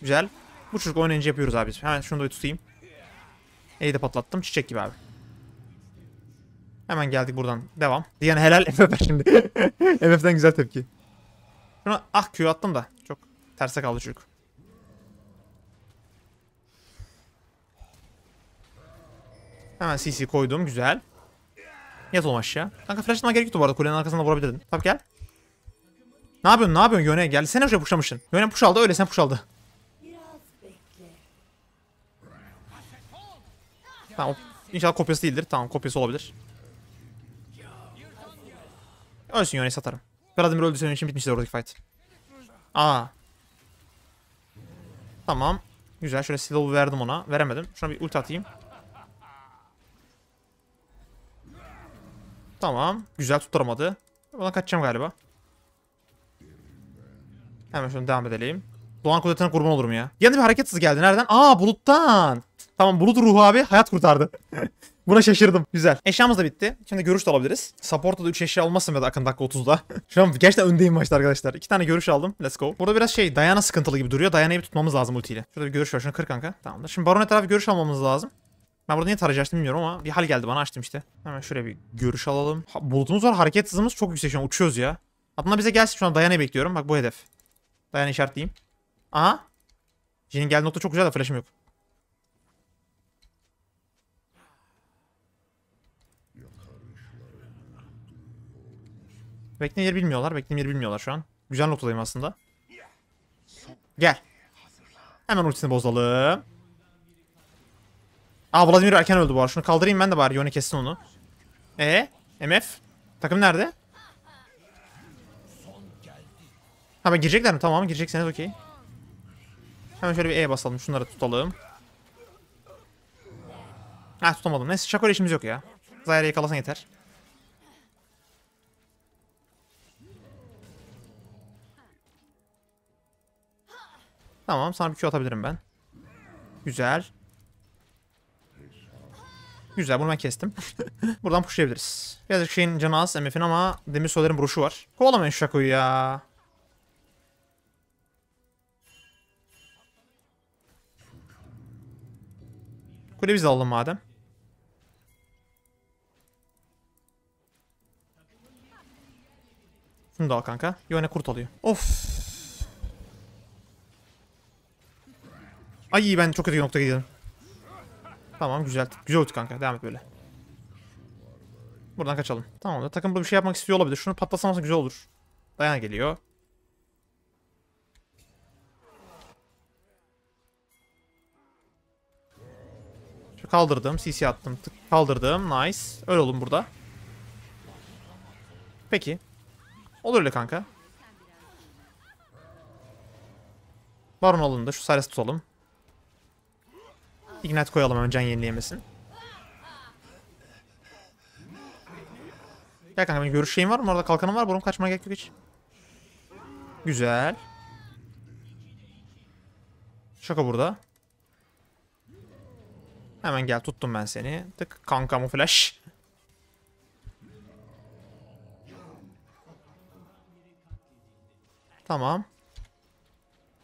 Güzel. Bu çocuk oynayınca yapıyoruz abi. Hemen şunu da bir tutayım. Eli de patlattım. Çiçek gibi abi. Hemen geldik buradan. Devam. Yani helal MF şimdi. MF'den güzel tepki. Şuna ah Q attım da. Çok terse kaldı çocuk. Hemen CC koydum. Güzel. Yat oğlum aşağı. Kanka flash atman gerekiyordu bu arada. Kulenin arkasından vurabilirdin. Tabi gel. Ne yapıyorsun? Ne yapıyorsun? Yöne gel. Sen oraya pushlamışsın. Yöne push aldı. Öyle sen push aldı. Tamam. İnşallah kopyası değildir. Tamam kopyası olabilir. Ölsün Yone satarım. Vladimir öldü senin için bitmiştir oradaki fight. Aa. Tamam. Güzel şöyle silahı verdim ona. Veremedim. Şuna bir ulti atayım. Tamam. Güzel tutturamadı. Buna kaçacağım galiba. Hemen şunu devam edelim. Doğan kudretine kurban olurum ya. Yanında bir hareketsiz geldi. Nereden? Aa buluttan. Tamam bulut ruhu abi hayat kurtardı. Buna şaşırdım. Güzel. Eşyamız da bitti. Şimdi görüş de alabiliriz. Support'ta da 3 eşya olmasın ya da akın dakika 30'da. Şu an gerçekten öndeyim maçta arkadaşlar. 2 tane görüş aldım. Let's go. Burada biraz şey Dayana sıkıntılı gibi duruyor. Dayana'yı bir tutmamız lazım ultiyle. Şurada bir görüş var. Şunu kır kanka. Tamamdır. Şimdi Baron etrafı görüş almamız lazım. Ben burada niye tarayıcı açtım bilmiyorum ama bir hal geldi bana açtım işte. Hemen şuraya bir görüş alalım. Ha, bulutumuz var. Hareket hızımız çok yüksek şu an. Uçuyoruz ya. Aklına bize gelsin şu an Dayana'yı bekliyorum. Bak bu hedef. Dayana işaretleyeyim. Aha. Jin'in geldi nokta çok güzel de flash'ım yok. Bekleyen yeri bilmiyorlar. Bekleyen yeri bilmiyorlar şu an. Güzel noktadayım aslında. Gel. Hemen ultisini bozalım. Aa Vladimir erken öldü bu arada. Şunu kaldırayım ben de bari. Yone kessin onu. E MF? Takım nerede? Ha ben girecekler mi? Tamam girecekseniz okey. Hemen şöyle bir E basalım. Şunları tutalım. Ha tutamadım. Neyse Şakoyla işimiz yok ya. Zaire yakalasan yeter. Tamam sana bir Q atabilirim ben. Güzel. Güzel bunu ben kestim. Buradan pushlayabiliriz. Birazcık şeyin canı az MF'in ama Demir Soler'in broşu var. Kovalamayın şu Şako'yu ya. Kule biz alalım madem. Şunu da al kanka. Yone kurt alıyor. Of. Ay ben çok kötü bir noktaya gidiyorum. Tamam güzel. Güzel oldu kanka. Devam et böyle. Buradan kaçalım. Tamam da takım bir şey yapmak istiyor olabilir. Şunu patlasamazsa güzel olur. Dayana geliyor. kaldırdım. CC attım. Tık, kaldırdım. Nice. Öl oğlum burada. Peki. Olur öyle kanka. Baron alındı. Şu Sares tutalım. Ignite koyalım öncen yenileyemesin. Gel kanka benim görüş şeyim var mı? Orada kalkanım var. Borum kaçmaya gerek yok hiç. Güzel. Şaka burada. Hemen gel tuttum ben seni. Tık kan kamuflaj. Tamam.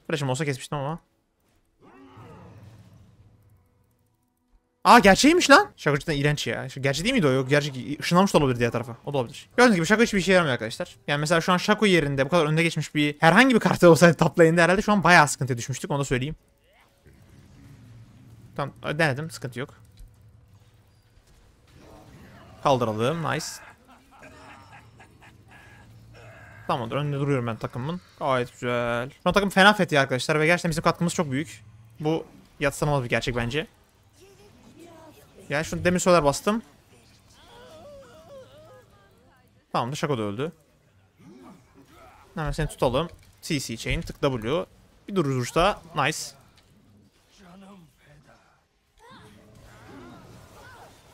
Flash'ım olsa kesmiştim ama. Aa gerçeğiymiş lan. Şaka cidden iğrenç ya. Gerçek değil miydi o? Yok gerçek ışınlanmış da olabilir diğer tarafa. O da olabilir. Gördüğünüz gibi Şako hiçbir işe yaramıyor arkadaşlar. Yani mesela şu an Şako yerinde bu kadar önde geçmiş bir herhangi bir kartı olsaydı top herhalde şu an bayağı sıkıntıya düşmüştük onu da söyleyeyim. Tamam denedim sıkıntı yok. Kaldıralım nice. Tamamdır önünde duruyorum ben takımın. Gayet güzel. Şu takım fena fethi arkadaşlar ve gerçekten bizim katkımız çok büyük. Bu yatsınamaz bir gerçek bence. Yani şunu demir söyler bastım. Tamamdır Şako da öldü. Hemen seni tutalım. CC chain tık W. Bir duruş duruşta. Nice.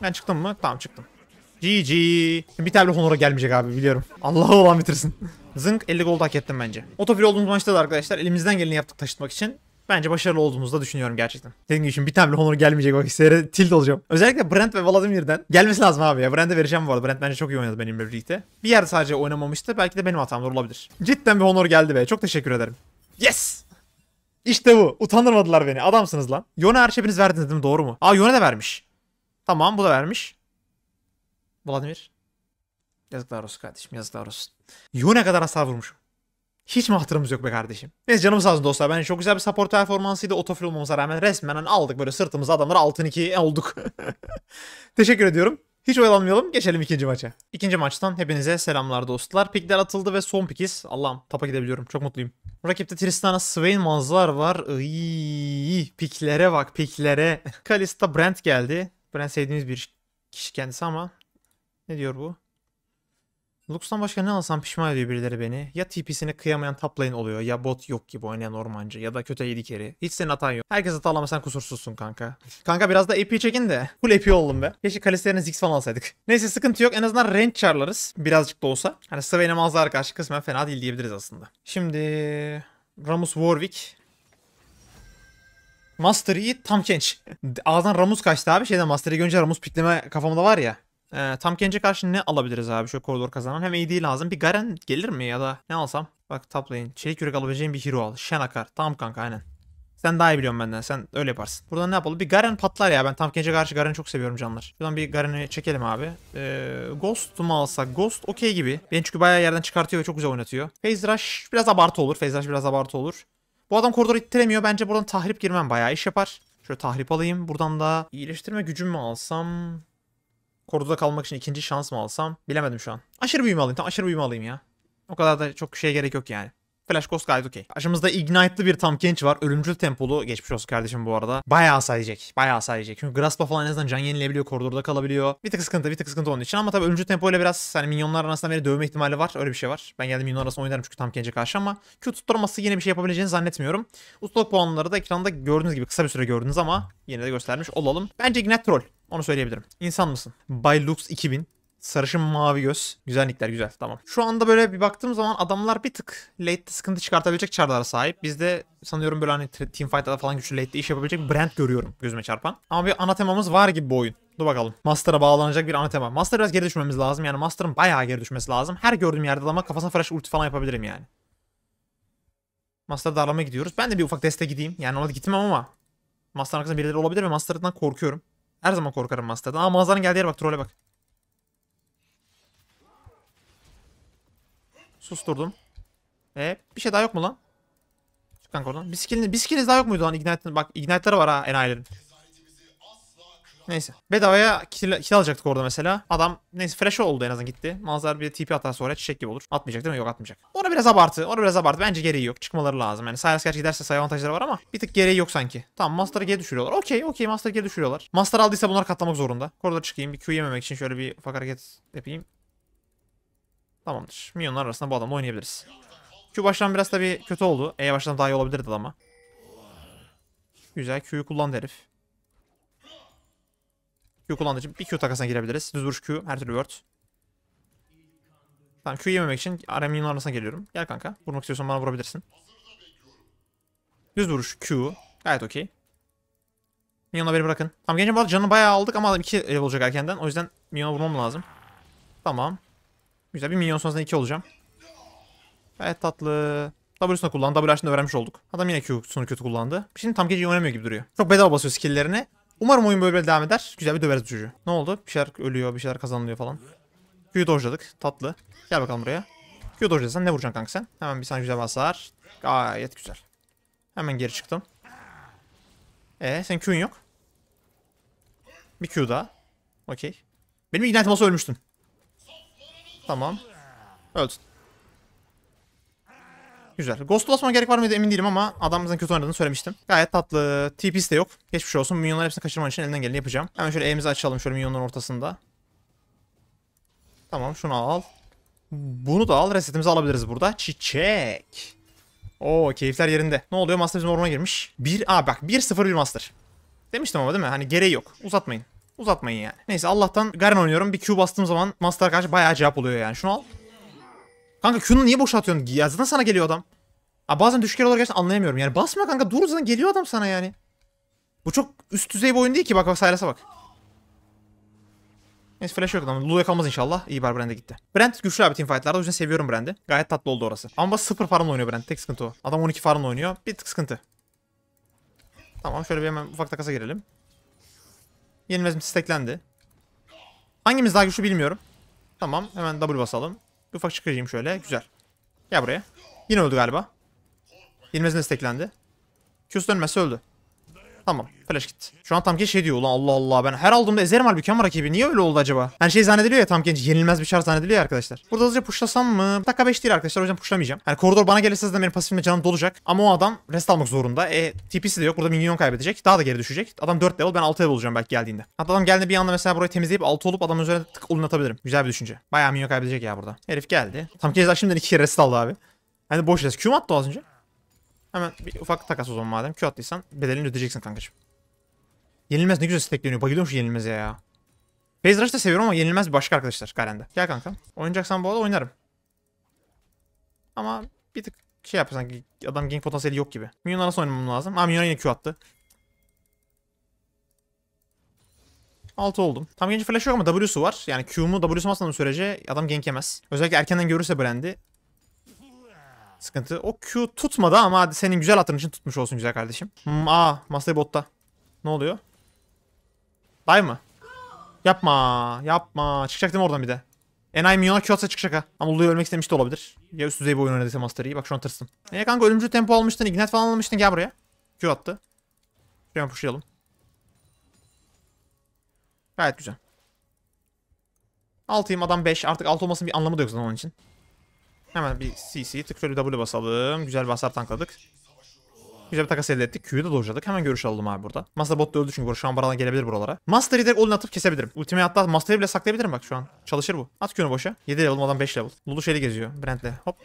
Ben çıktım mı? Tamam çıktım. GG. Bir tane Honor'a gelmeyecek abi biliyorum. Allahı olan bitirsin. Zınk 50 gol hak ettim bence. Otofil olduğumuz maçta da arkadaşlar elimizden geleni yaptık taşıtmak için. Bence başarılı olduğumuzu da düşünüyorum gerçekten. Dediğim gibi şimdi bir tane Honor gelmeyecek bak seyre tilt olacağım. Özellikle Brent ve Vladimir'den gelmesi lazım abi ya. Brent'e vereceğim bu arada. Brent bence çok iyi oynadı benimle birlikte. Bir yerde sadece oynamamıştı. Belki de benim hatamdır olabilir. Cidden bir Honor geldi be. Çok teşekkür ederim. Yes! İşte bu. Utandırmadılar beni. Adamsınız lan. Yona her şey verdiniz değil mi? Doğru mu? Aa Yona da vermiş. Tamam bu da vermiş. Vladimir. Yazıklar olsun kardeşim yazıklar olsun. Yune kadar hasar vurmuşum. Hiç mi hatırımız yok be kardeşim? Neyse canım sağ olsun dostlar. Ben çok güzel bir support performansıydı. Otofil olmamıza rağmen resmen hani aldık böyle sırtımıza adamları altın iki olduk. Teşekkür ediyorum. Hiç oyalanmayalım. Geçelim ikinci maça. İkinci maçtan hepinize selamlar dostlar. Pikler atıldı ve son pikiz. Allah'ım tapa gidebiliyorum. Çok mutluyum. Rakipte Tristana Swain Mazlar var. Iiii, piklere bak piklere. Kalista Brent geldi. Bren sevdiğimiz bir kişi kendisi ama ne diyor bu? Lux'tan başka ne alsam pişman ediyor birileri beni. Ya TP'sine kıyamayan top lane oluyor ya bot yok gibi oynayan ormancı ya da kötü yedi keri. Hiç senin hatan yok. Herkes hatalama sen kusursuzsun kanka. kanka biraz da AP çekin de. Full AP oldum be. Keşke kalistelerine Ziggs falan alsaydık. Neyse sıkıntı yok. En azından range çarlarız. Birazcık da olsa. Hani Swain'e mazlara karşı kısmen fena değil diyebiliriz aslında. Şimdi... Ramus Warwick Master Yi tam Kench. A'dan Ramuz kaçtı abi. Şeyden Master Master'ı önce Ramuz pitleme kafamda var ya. Ee, tam Kench'e karşı ne alabiliriz abi? Şöyle koridor kazanan. Hem AD lazım. Bir Garen gelir mi ya da ne alsam? Bak top lane. Çelik yürek alabileceğim bir hero al. Shen akar. Tamam kanka aynen. Sen daha iyi biliyorsun benden. Sen öyle yaparsın. Burada ne yapalım? Bir Garen patlar ya. Ben tam Kench'e karşı Garen'i çok seviyorum canlar. Şuradan bir Garen'i çekelim abi. Ee, Ghost'u mu alsak? Ghost okey gibi. Ben çünkü bayağı yerden çıkartıyor ve çok güzel oynatıyor. Phase Rush biraz abartı olur. Phase Rush biraz abartı olur. Bu adam koridoru ittiremiyor. Bence buradan tahrip girmem bayağı iş yapar. Şöyle tahrip alayım. Buradan da iyileştirme gücüm mü alsam? Koridorda kalmak için ikinci şans mı alsam? Bilemedim şu an. Aşırı büyüme alayım. Tamam aşırı büyüme alayım ya. O kadar da çok şeye gerek yok yani. Flash Ghost gayet okey. Aşımızda Ignite'lı bir tam genç var. Ölümcül tempolu. Geçmiş olsun kardeşim bu arada. Bayağı hasar Bayağı hasar Çünkü Graspa falan en azından can yenilebiliyor. Koridorda kalabiliyor. Bir tık sıkıntı bir tık sıkıntı onun için. Ama tabii ölümcül tempo ile biraz hani minyonlar arasında beni dövme ihtimali var. Öyle bir şey var. Ben geldim minyon arasında oynarım çünkü tam gence karşı ama Q tutturması yine bir şey yapabileceğini zannetmiyorum. Ustalık puanları da ekranda gördüğünüz gibi kısa bir süre gördünüz ama yine de göstermiş olalım. Bence Ignite troll. Onu söyleyebilirim. İnsan mısın? By Lux 2000. Sarışın mavi göz. Güzellikler güzel. Tamam. Şu anda böyle bir baktığım zaman adamlar bir tık late'de sıkıntı çıkartabilecek çarlara sahip. Bizde sanıyorum böyle hani teamfight'larda falan güçlü late'de iş yapabilecek brand görüyorum gözüme çarpan. Ama bir ana temamız var gibi bu oyun. Dur bakalım. Master'a bağlanacak bir ana tema. Master'a biraz geri düşmemiz lazım. Yani Master'ın bayağı geri düşmesi lazım. Her gördüğüm yerde ama kafasına flash ulti falan yapabilirim yani. Master darlama gidiyoruz. Ben de bir ufak deste gideyim. Yani ona gitmem ama. Master'ın arkasında birileri olabilir ve Master'dan korkuyorum. Her zaman korkarım Master'dan. Ama mağazanın geldiği yere bak trole bak. Susturdum. E bir şey daha yok mu lan? Çık kanka oradan. Biskiliniz, biskiliniz daha yok muydu lan Ignite'ın? Bak Ignite'ları var ha enayilerin. Neyse. Bedavaya kill, kill alacaktık orada mesela. Adam neyse fresh oldu en azından gitti. Manzar bir TP atar sonra çiçek gibi olur. Atmayacak değil mi? Yok atmayacak. Ona biraz abartı. Ona biraz abartı. Bence gereği yok. Çıkmaları lazım. Yani Cyrus gerçi giderse sayı avantajları var ama bir tık gereği yok sanki. Tamam Master'ı geri düşürüyorlar. Okey okey Master'ı geri düşürüyorlar. Master aldıysa bunlar katlamak zorunda. Koridora çıkayım. Bir Q yememek için şöyle bir ufak hareket yapayım. Tamamdır. Minyonlar arasında bu adamla oynayabiliriz. Q baştan biraz tabi kötü oldu. E baştan daha iyi olabilirdi ama. Güzel. Q'yu kullandı herif. Q kullandığı için bir Q takasına girebiliriz. Düz vuruş Q. Her türlü word. Tamam Q yememek için Aramion arasına geliyorum. Gel kanka. Vurmak istiyorsan bana vurabilirsin. Düz vuruş Q. Gayet okey. Minyon'a beni bırakın. Tamam gençim bu arada canını bayağı aldık ama adam 2 level olacak erkenden. O yüzden Minyon'a vurmam lazım. Tamam. Güzel bir minyon sonrasında 2 olacağım. Evet tatlı. W'sunu kullandı. W açtığını öğrenmiş olduk. Adam yine Q'sunu kötü kullandı. Şimdi tam geceyi oynamıyor gibi duruyor. Çok bedava basıyor skill'lerini. Umarım oyun böyle devam eder. Güzel bir döveriz çocuğu. Ne oldu? Bir şeyler ölüyor, bir şeyler kazanılıyor falan. Q'yu dojladık. Tatlı. Gel bakalım buraya. Q'yu dojlasan ne vuracaksın kanka sen? Hemen bir tane güzel basar. Gayet güzel. Hemen geri çıktım. Ee, sen Q'un yok. Bir Q daha. Okey. Benim ignite olsa ölmüştün. Tamam. Ölsün. Güzel. Ghost basma gerek var mıydı emin değilim ama adamımızın kötü oynadığını söylemiştim. Gayet tatlı. TP'si de yok. Geçmiş olsun. Minyonları hepsini kaçırman için elinden geleni yapacağım. Hemen şöyle elimizi açalım şöyle minyonların ortasında. Tamam şunu al. Bunu da al. Resetimizi alabiliriz burada. Çiçek. Oo keyifler yerinde. Ne oluyor? Master bizim ormana girmiş. bir A bak 1 0 bir Master. Demiştim ama değil mi? Hani gereği yok. Uzatmayın. Uzatmayın yani. Neyse Allah'tan Garen oynuyorum. Bir Q bastığım zaman master karşı bayağı cevap oluyor yani. Şunu al. Kanka Q'nu niye boşaltıyorsun? Ya sana geliyor adam. Ha, bazen düşük olarak gerçekten anlayamıyorum. Yani basma kanka dur zaten geliyor adam sana yani. Bu çok üst düzey bir oyun değil ki. Bak bak Silas'a bak. Neyse flash yok ama Lulu'ya kalmaz inşallah. İyi bari Brand'e gitti. Brand güçlü abi teamfightlarda. O yüzden seviyorum Brand'i. Gayet tatlı oldu orası. Ama sıfır farmla oynuyor Brand. Tek sıkıntı o. Adam 12 farmla oynuyor. Bir tık sıkıntı. Tamam şöyle bir hemen ufak takasa girelim. Yenilmez mi steklendi. Hangimiz daha güçlü bilmiyorum. Tamam hemen W basalım. Bir ufak çıkacağım şöyle. Güzel. Gel buraya. Yine öldü galiba. Yenilmez mi steklendi. Q'su dönmezse öldü. Tamam. Flash gitti. Şu an tam Tamkenç şey diyor. Ulan Allah Allah ben her aldığımda ezerim halbuki ama rakibi. Niye öyle oldu acaba? Her şey zannediliyor ya tam Tamkenç. Yenilmez bir şart zannediliyor ya arkadaşlar. Burada hızlıca pushlasam mı? Dakika 5 değil arkadaşlar. O yüzden pushlamayacağım. Yani koridor bana gelirse de benim pasifimle canım dolacak. Ama o adam rest almak zorunda. E TP'si de yok. Burada minyon kaybedecek. Daha da geri düşecek. Adam 4 level ben 6 level olacağım belki geldiğinde. Hatta adam geldiğinde bir anda mesela burayı temizleyip 6 olup adamın üzerine tık ulun atabilirim. Güzel bir düşünce. Bayağı minyon kaybedecek ya burada. Herif geldi. Tamkenç'den şimdiden 2 kere rest aldı abi. Hani boş rest. Q attı az önce? Hemen bir ufak takas o zaman madem. Q attıysan bedelini ödeyeceksin kankacığım. Yenilmez ne güzel stekleniyor. Bayılıyorum şu yenilmeze ya. Phase Rush'ı da seviyorum ama yenilmez bir başka arkadaşlar Garen'de. Gel kanka. Oynayacaksan bu arada oynarım. Ama bir tık şey yapıyor sanki adam gank potansiyeli yok gibi. Minyon'a nasıl oynamam lazım? Ha Minyon'a yine Q attı. 6 oldum. Tam genç flash yok ama W'su var. Yani Q'mu W'su basmadığım sürece adam gank yemez. Özellikle erkenden görürse Brand'i Sıkıntı. O Q tutmadı ama hadi senin güzel hatırın için tutmuş olsun güzel kardeşim. Hmm, aa masayı botta. Ne oluyor? Dive mı? Yapma. Yapma. Çıkacak değil mi oradan bir de? Enay milyona Q atsa çıkacak ha. Ama Lulu'yu ölmek istemiş de olabilir. Ya üst düzey bir oyun oynadıysa Master iyi Bak şu an tırsın. E kanka ölümcül tempo almıştın. ignat falan almıştın. Gel buraya. Q attı. Şuradan pushlayalım. Gayet güzel. 6'yım adam 5. Artık 6 olmasının bir anlamı da yok zaten onun için. Hemen bir CC tık şöyle W basalım. Güzel bir hasar tankladık. Güzel bir takas elde ettik. Q'yu da dojladık. Hemen görüş alalım abi burada. Master bot da öldü çünkü. şu an Şambaralan gelebilir buralara. Master'ı direkt ulti atıp kesebilirim. ultime hatta Master'ı bile saklayabilirim bak şu an. Çalışır bu. At Q'nu boşa. 7 level adam 5 level. Lulu şeyli geziyor. Brent'le. Hop.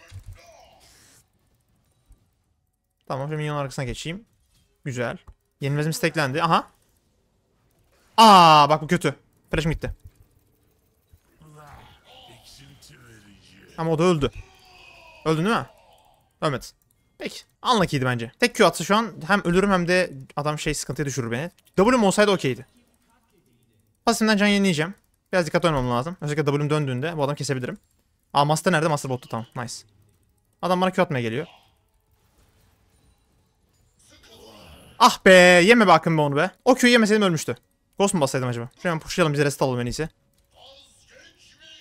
Tamam şimdi minyon arkasına geçeyim. Güzel. Yenilmezim steklendi. Aha. Aa bak bu kötü. Flash'ım gitti. Ama o da öldü. Öldün değil mi? Ölmedin. Peki. Unlucky'ydi bence. Tek Q attı şu an hem ölürüm hem de adam şey sıkıntıya düşürür beni. W'm olsaydı okeydi. Pasifimden can yenileyeceğim. Biraz dikkat olmam lazım. Özellikle W'm döndüğünde bu adamı kesebilirim. Aa Master nerede? Master botta tamam. Nice. Adam bana Q atmaya geliyor. Ah be! Yeme be Akın be onu be. O Q'yu yemeseydim ölmüştü. Ghost mu bassaydım acaba? Şuradan pushlayalım bize reset alalım en iyisi.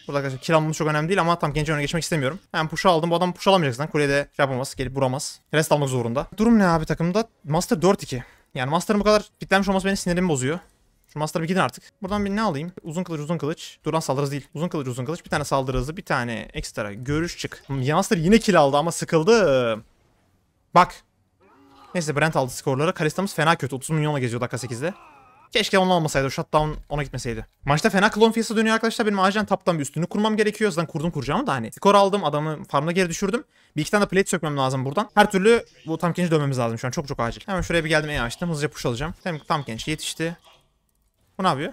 Burada arkadaşlar kiramamız çok önemli değil ama tam genç öne geçmek istemiyorum. Hem push'u aldım. Bu adam push alamayacak zaten. Kuleye şey yapamaz. Gelip vuramaz. Rest almak zorunda. Durum ne abi takımda? Master 4-2. Yani Master'ın bu kadar bitlenmiş olması beni sinirimi bozuyor. Şu Master bir gidin artık. Buradan bir ne alayım? Uzun kılıç uzun kılıç. Duran saldırız değil. Uzun kılıç uzun kılıç. Bir tane saldırı hızı. Bir tane ekstra. Görüş çık. Master yine kill aldı ama sıkıldı. Bak. Neyse Brent aldı skorları. Kalista'mız fena kötü. 30 milyonla geziyor dakika 8'de. Keşke onun olmasaydı. O shutdown ona gitmeseydi. Maçta fena klon fiyası dönüyor arkadaşlar. Benim acilen taptan bir üstünü kurmam gerekiyor. Zaten kurdum kuracağımı da hani. Skor aldım. Adamı farmına geri düşürdüm. Bir iki tane de plate sökmem lazım buradan. Her türlü bu tam kenci dönmemiz lazım şu an. Çok çok acil. Hemen şuraya bir geldim. E açtım. Hızlıca push alacağım. Tam, tam genç yetişti. Bu ne yapıyor?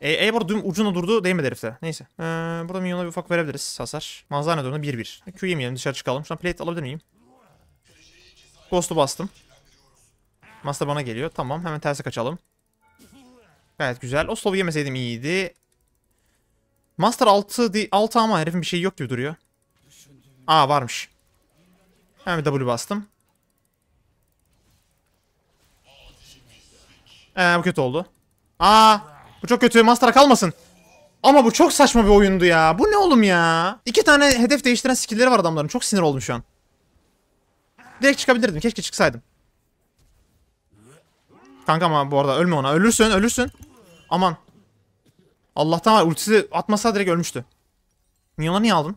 E, e burada ucunda durdu değmedi herifte. Neyse. Ee, burada minyona bir ufak verebiliriz hasar. Manzara dönümde 1-1. Q yemeyelim dışarı çıkalım. Şu an plate alabilir miyim? Ghost'u bastım. Master bana geliyor. Tamam hemen terse kaçalım. Gayet güzel. O slow yemeseydim iyiydi. Master 6, 6 ama herifin bir şeyi yok gibi duruyor. Aa varmış. Hemen W bastım. Ee, bu kötü oldu. Aa, bu çok kötü. Master'a kalmasın. Ama bu çok saçma bir oyundu ya. Bu ne oğlum ya? İki tane hedef değiştiren skill'leri var adamların. Çok sinir oldum şu an. Direkt çıkabilirdim. Keşke çıksaydım. Kanka ama bu arada ölme ona. Ölürsün ölürsün. Aman. Allah'tan var ultisi atmasa direkt ölmüştü. Niye ona niye aldın?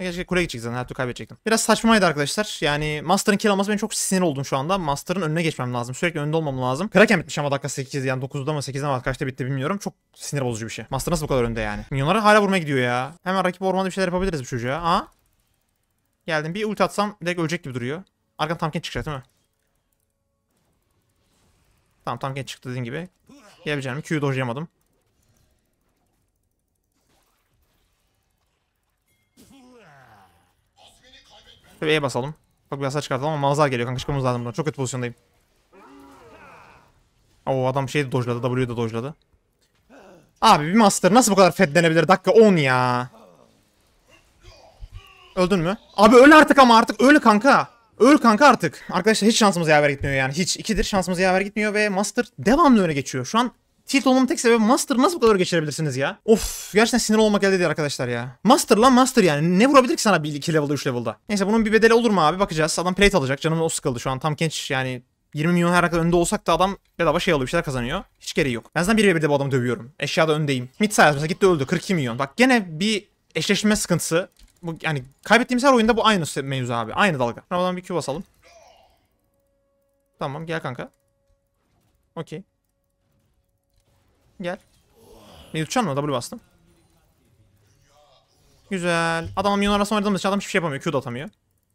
Gerçekten kule gidecek zaten her türlü kaybedecektim. Biraz saçmaydı arkadaşlar. Yani Master'ın kill alması ben çok sinir oldum şu anda. Master'ın önüne geçmem lazım. Sürekli önde olmam lazım. Kraken bitmiş ama dakika 8 yani 9'da mı 8'de mi kaçta bitti bilmiyorum. Çok sinir bozucu bir şey. Master nasıl bu kadar önde yani? Minyonlara hala vurmaya gidiyor ya. Hemen rakip ormanda bir şeyler yapabiliriz bu çocuğa. Aha. Geldim. Bir ulti atsam direkt ölecek gibi duruyor. Arkadan tamken çıkacak değil mi? Tamam tam geç çıktı dediğin gibi. Gelebileceğim Q'yu dojlayamadım. Şöyle E basalım. Bak bir hasar çıkartalım ama mazar geliyor kanka çıkmamız lazım buradan. Çok kötü pozisyondayım. Oo adam şeyi de dojladı. W'yu da dojladı. Abi bir master nasıl bu kadar fedlenebilir? Dakika 10 ya. Öldün mü? Abi öl artık ama artık öl kanka. Öl kanka artık. Arkadaşlar hiç şansımız yaver gitmiyor yani. Hiç. ikidir şansımız yaver gitmiyor ve Master devamlı öne geçiyor. Şu an Tilt olmanın tek sebebi Master nasıl bu kadar geçirebilirsiniz ya? Of gerçekten sinir olmak geldi değil arkadaşlar ya. Master lan Master yani ne vurabilir ki sana 2 level'da 3 level'da? Neyse bunun bir bedeli olur mu abi bakacağız. Adam plate alacak canım o sıkıldı şu an tam genç yani 20 milyon her dakika önde olsak da adam bedava şey alıyor bir şeyler kazanıyor. Hiç gereği yok. Ben zaten 1 ve 1'de bu adamı dövüyorum. Eşyada öndeyim. Mid sayesinde gitti öldü 42 milyon. Bak gene bir eşleşme sıkıntısı bu yani kaybettiğimiz her oyunda bu aynı mevzu abi. Aynı dalga. Oradan bir Q basalım. Tamam gel kanka. Okey. Gel. Beni tutacaksın mı? W bastım. Güzel. Adamla milyon arasında oynadığımız adam hiçbir şey yapamıyor. Q da atamıyor.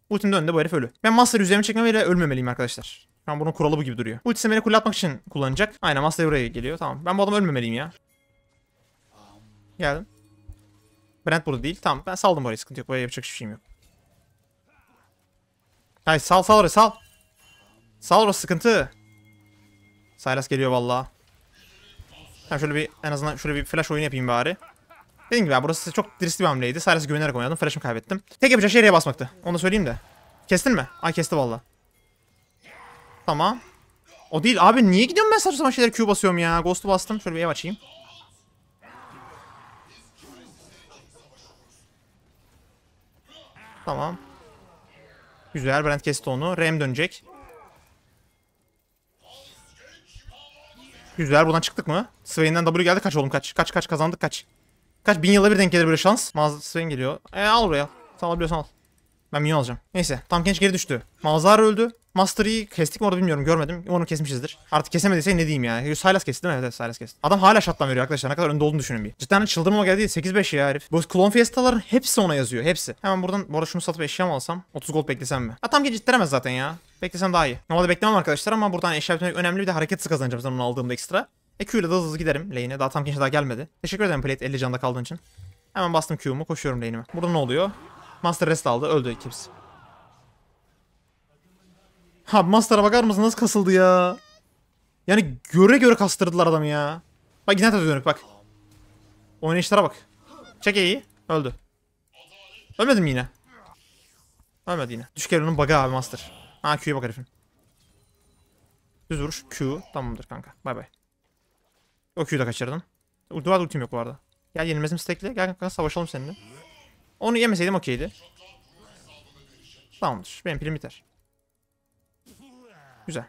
Ultim döndü bu herif ölü. Ben Master üzerime çekmemeyle ölmemeliyim arkadaşlar. Ben bunun kuralı bu gibi duruyor. Ultisini beni kullatmak için kullanacak. Aynen Master buraya geliyor. Tamam. Ben bu adamı ölmemeliyim ya. Geldim. Brent burada değil. Tamam ben saldım orayı sıkıntı yok. Oraya yapacak hiçbir şeyim yok. Hayır sal sal orayı sal. Sal orası sıkıntı. Silas geliyor valla. Tamam şöyle bir en azından şöyle bir flash oyunu yapayım bari. Dediğim gibi ya, burası çok drisli bir hamleydi. Silas'a güvenerek oynadım. Flash'ımı kaybettim. Tek yapacağım şey yere basmaktı. Onu da söyleyeyim de. Kestin mi? Ay kesti valla. Tamam. O değil abi niye gidiyorum ben saçma sapan şeyler Q basıyorum ya. Ghost'u bastım. Şöyle bir ev açayım. Tamam. Güzel Brent kesti onu. Rem dönecek. Güzel buradan çıktık mı? Swain'den W geldi kaç oğlum kaç. Kaç kaç kazandık kaç. Kaç bin yılda bir denk gelir böyle şans. Mağaza Swain geliyor. E al buraya. Sen alabiliyorsan al. Ben minyon alacağım. Neyse tam genç geri düştü. Mağazar öldü. Master'ı kestik mi orada bilmiyorum görmedim. onu kesmişizdir. Artık kesemediyse ne diyeyim yani. Silas kesti değil mi? Evet Silas kesti. Adam hala şattan veriyor arkadaşlar. Ne kadar önde olduğunu düşünün bir. Cidden çıldırma geldi. 8-5 ya herif. Bu klon fiestaların hepsi ona yazıyor. Hepsi. Hemen buradan bu arada şunu satıp eşya mı alsam? 30 gold beklesem mi? Ha tam geciktiremez zaten ya. Beklesem daha iyi. Normalde beklemem arkadaşlar ama buradan eşya bitmek önemli. Bir de hareketsiz kazanacağım zaten onu aldığımda ekstra. E Q ile de hızlı hızlı giderim lane'e. Daha tam gençler daha gelmedi. Teşekkür ederim Plate 50 canda kaldığın için. Hemen bastım Q'umu koşuyorum lane'ime. Burada ne oluyor? Master Rest aldı öldü kimse. Ha Master'a bakar mısın nasıl kasıldı ya? Yani göre göre kastırdılar adamı ya. Bak yine tata dönük bak. Oynayışlara bak. Çek iyi. Öldü. Ölmedim yine. Ölmedi yine. Düş gel onun bug'ı abi Master. Ha Q'ya bak herifin. Düz vuruş Q. Tamamdır kanka. Bay bay. O Q'yu da kaçırdın. Duvar ultim yok bu arada. Gel yenilmezim stekle. Gel kanka savaşalım seninle. Onu yemeseydim okeydi. Tamamdır. Benim pilim biter. Güzel.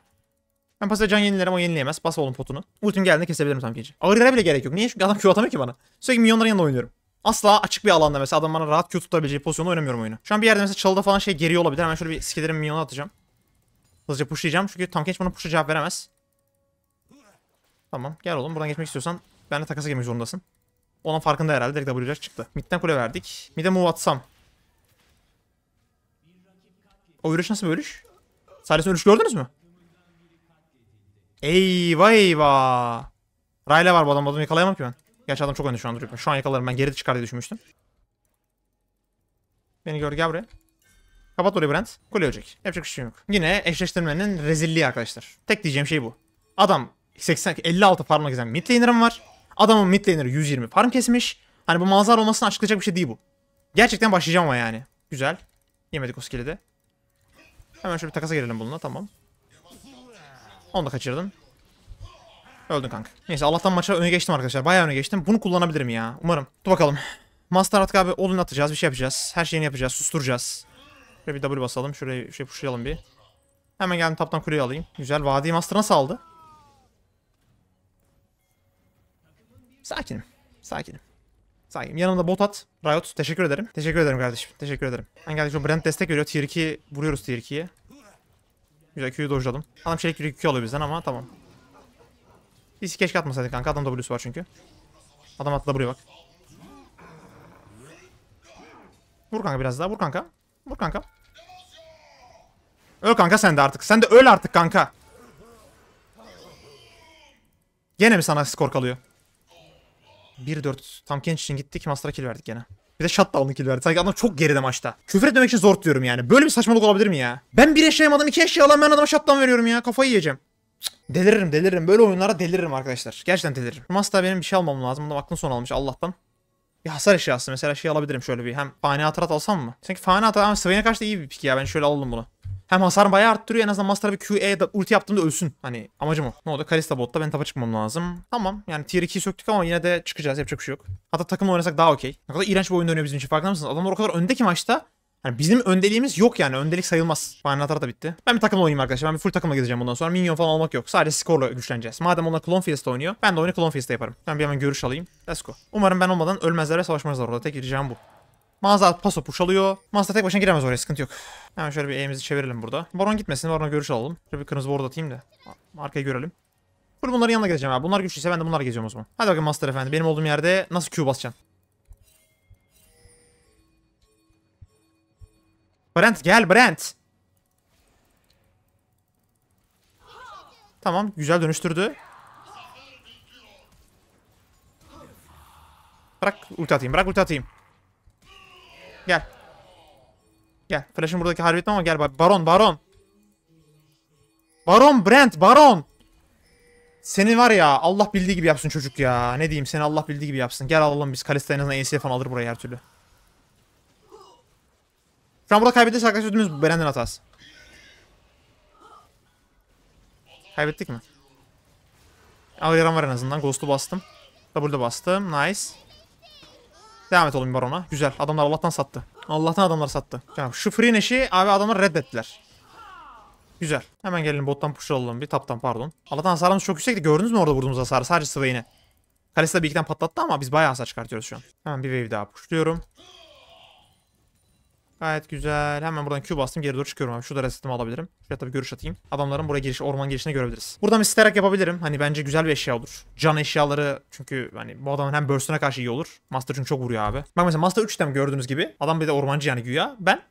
Ben pasa can yenilerim o yenileyemez. Bas oğlum potunu. Ultim geldiğinde kesebilirim tam gece. Ağırlara bile gerek yok. Niye? Çünkü adam Q atamıyor ki bana. Sürekli milyonların yanında oynuyorum. Asla açık bir alanda mesela adam bana rahat Q tutabileceği pozisyonda oynamıyorum oyunu. Şu an bir yerde mesela çalıda falan şey geriye olabilir. Hemen şöyle bir skillerim milyonu atacağım. Hızlıca pushlayacağım çünkü tam genç bana push'a cevap veremez. Tamam gel oğlum buradan geçmek istiyorsan ben de takasa girmek zorundasın. Onun farkında herhalde direkt W'ler çıktı. Mid'den kule verdik. Mid'e move atsam. O yürüyüş nasıl bir yürüyüş? Sadece yürüyüş gördünüz mü? Eyvah eyvah. Rayla var bu adam. Adamı yakalayamam ki ben. Gerçi adam çok önde şu an duruyor. Şu an yakalarım ben. Geri çıkar diye düşünmüştüm. Beni gör gel buraya. Kapat orayı Brent. Kule ölecek. Yapacak bir şey yok. Yine eşleştirmenin rezilliği arkadaşlar. Tek diyeceğim şey bu. Adam 80, 56 farm gezen mid laner'ım var. Adamın mid laner'ı 120 farm kesmiş. Hani bu manzar olmasını açıklayacak bir şey değil bu. Gerçekten başlayacağım ama yani. Güzel. Yemedik o skill'i de. Hemen şöyle bir takasa girelim bununla tamam. Onu da kaçırdım. Öldün kanka. Neyse Allah'tan maça öne geçtim arkadaşlar. Bayağı öne geçtim. Bunu kullanabilirim ya. Umarım. Dur bakalım. Master artık abi olun atacağız. Bir şey yapacağız. Her şeyini yapacağız. Susturacağız. Şöyle bir W basalım. Şuraya şey pushlayalım bir. Hemen geldim taptan kuleyi alayım. Güzel. Vadi Master nasıl aldı? Sakinim. Sakinim. Sakinim. Yanımda bot at. Riot. Teşekkür ederim. Teşekkür ederim kardeşim. Teşekkür ederim. Ben geldik şu Brent destek veriyor. Tier 2 vuruyoruz Tier 2'ye. Güzel Q'yu dojladım. Adam çelik Q alıyor bizden ama tamam. Biz keşke atmasaydık kanka. Adam W'su var çünkü. Adam atla buraya bak. Vur kanka biraz daha. Vur kanka. Vur kanka. Öl kanka sen de artık. Sen de öl artık kanka. Gene mi sana skor kalıyor? 1-4. Tam genç için gittik. Master'a kill verdik gene. Bir de shutdown'lı kill verdi. Sanki adam çok geride maçta. Küfür etmemek için zor diyorum yani. Böyle bir saçmalık olabilir mi ya? Ben bir eşeğim adam iki eşeği alan ben adama shutdown veriyorum ya. Kafayı yiyeceğim. deliririm deliririm. Böyle oyunlara deliririm arkadaşlar. Gerçekten deliririm. Masta benim bir şey almam lazım. Bundan aklım son almış Allah'tan. Bir hasar eşyası mesela şey alabilirim şöyle bir. Hem fani hatırat alsam mı? Sanki fani hatırat ama Sven'e karşı da iyi bir pik ya. Ben şöyle alalım bunu. Hem hasar bayağı arttırıyor. En azından Master bir QE ulti yaptığımda ölsün. Hani amacım o. Ne oldu? Kalista botta ben tapa çıkmam lazım. Tamam. Yani tier 2'yi söktük ama yine de çıkacağız. Yapacak bir şey yok. Hatta takımla oynasak daha okey. Ne kadar iğrenç bir oyun dönüyor bizim için. Farkında mısınız? Adamlar o kadar önde ki maçta. Yani bizim öndeliğimiz yok yani. Öndelik sayılmaz. Final da bitti. Ben bir takımla oynayayım arkadaşlar. Ben bir full takımla gideceğim bundan sonra. Minyon falan almak yok. Sadece skorla güçleneceğiz. Madem onlar Clone Fiest'te oynuyor. Ben de oyunu Clone Fiest'te yaparım. Ben bir hemen görüş alayım. Let's go. Umarım ben olmadan ölmezler ve savaşmazlar orada. Tek ricam bu. Mazda paso push alıyor. Mazda tek başına giremez oraya sıkıntı yok. Hemen şöyle bir E'mizi çevirelim burada. Baron gitmesin. Baron'a görüş alalım. Şöyle bir kırmızı board atayım da. Arkayı görelim. Full bunların yanına gezeceğim abi. Bunlar güçlüyse ben de bunlar geziyorum o zaman. Hadi bakın Master Efendi. Benim olduğum yerde nasıl Q basacaksın? Brent gel Brent. Tamam güzel dönüştürdü. Bırak ulti atayım. Bırak ulti atayım gel. Gel. Flash'ın buradaki harbi ama gel. Baron Baron. Baron Brent Baron. Seni var ya Allah bildiği gibi yapsın çocuk ya. Ne diyeyim seni Allah bildiği gibi yapsın. Gel alalım biz. Kalista en azından falan alır buraya her türlü. Şu an burada kaybedersek arkadaşlar ödümüz bu. Brent'in hatası. Kaybettik mi? Al yaram var en azından. Ghost'u bastım. W'da bastım. Nice. Devam et oğlum barona. Güzel. Adamlar Allah'tan sattı. Allah'tan adamlar sattı. Tamam. Şu Freeneş'i abi adamlar reddettiler. Güzel. Hemen gelin bottan push alalım. Bir taptan pardon. Allah'tan hasarımız çok yüksekti. Gördünüz mü orada vurduğumuz hasarı? Sadece Swain'e. Kalesi tabii ikiden patlattı ama biz bayağı hasar çıkartıyoruz şu an. Hemen bir wave daha pushluyorum. Gayet güzel. Hemen buradan Q bastım. Geri doğru çıkıyorum abi. Şurada resetimi alabilirim. Şuraya tabii görüş atayım. Adamların buraya giriş, orman girişine görebiliriz. Buradan isteyerek yapabilirim. Hani bence güzel bir eşya olur. Can eşyaları çünkü hani bu adamın hem burst'üne karşı iyi olur. Master çünkü çok vuruyor abi. Bak mesela Master 3 item gördüğünüz gibi. Adam bir de ormancı yani güya. Ben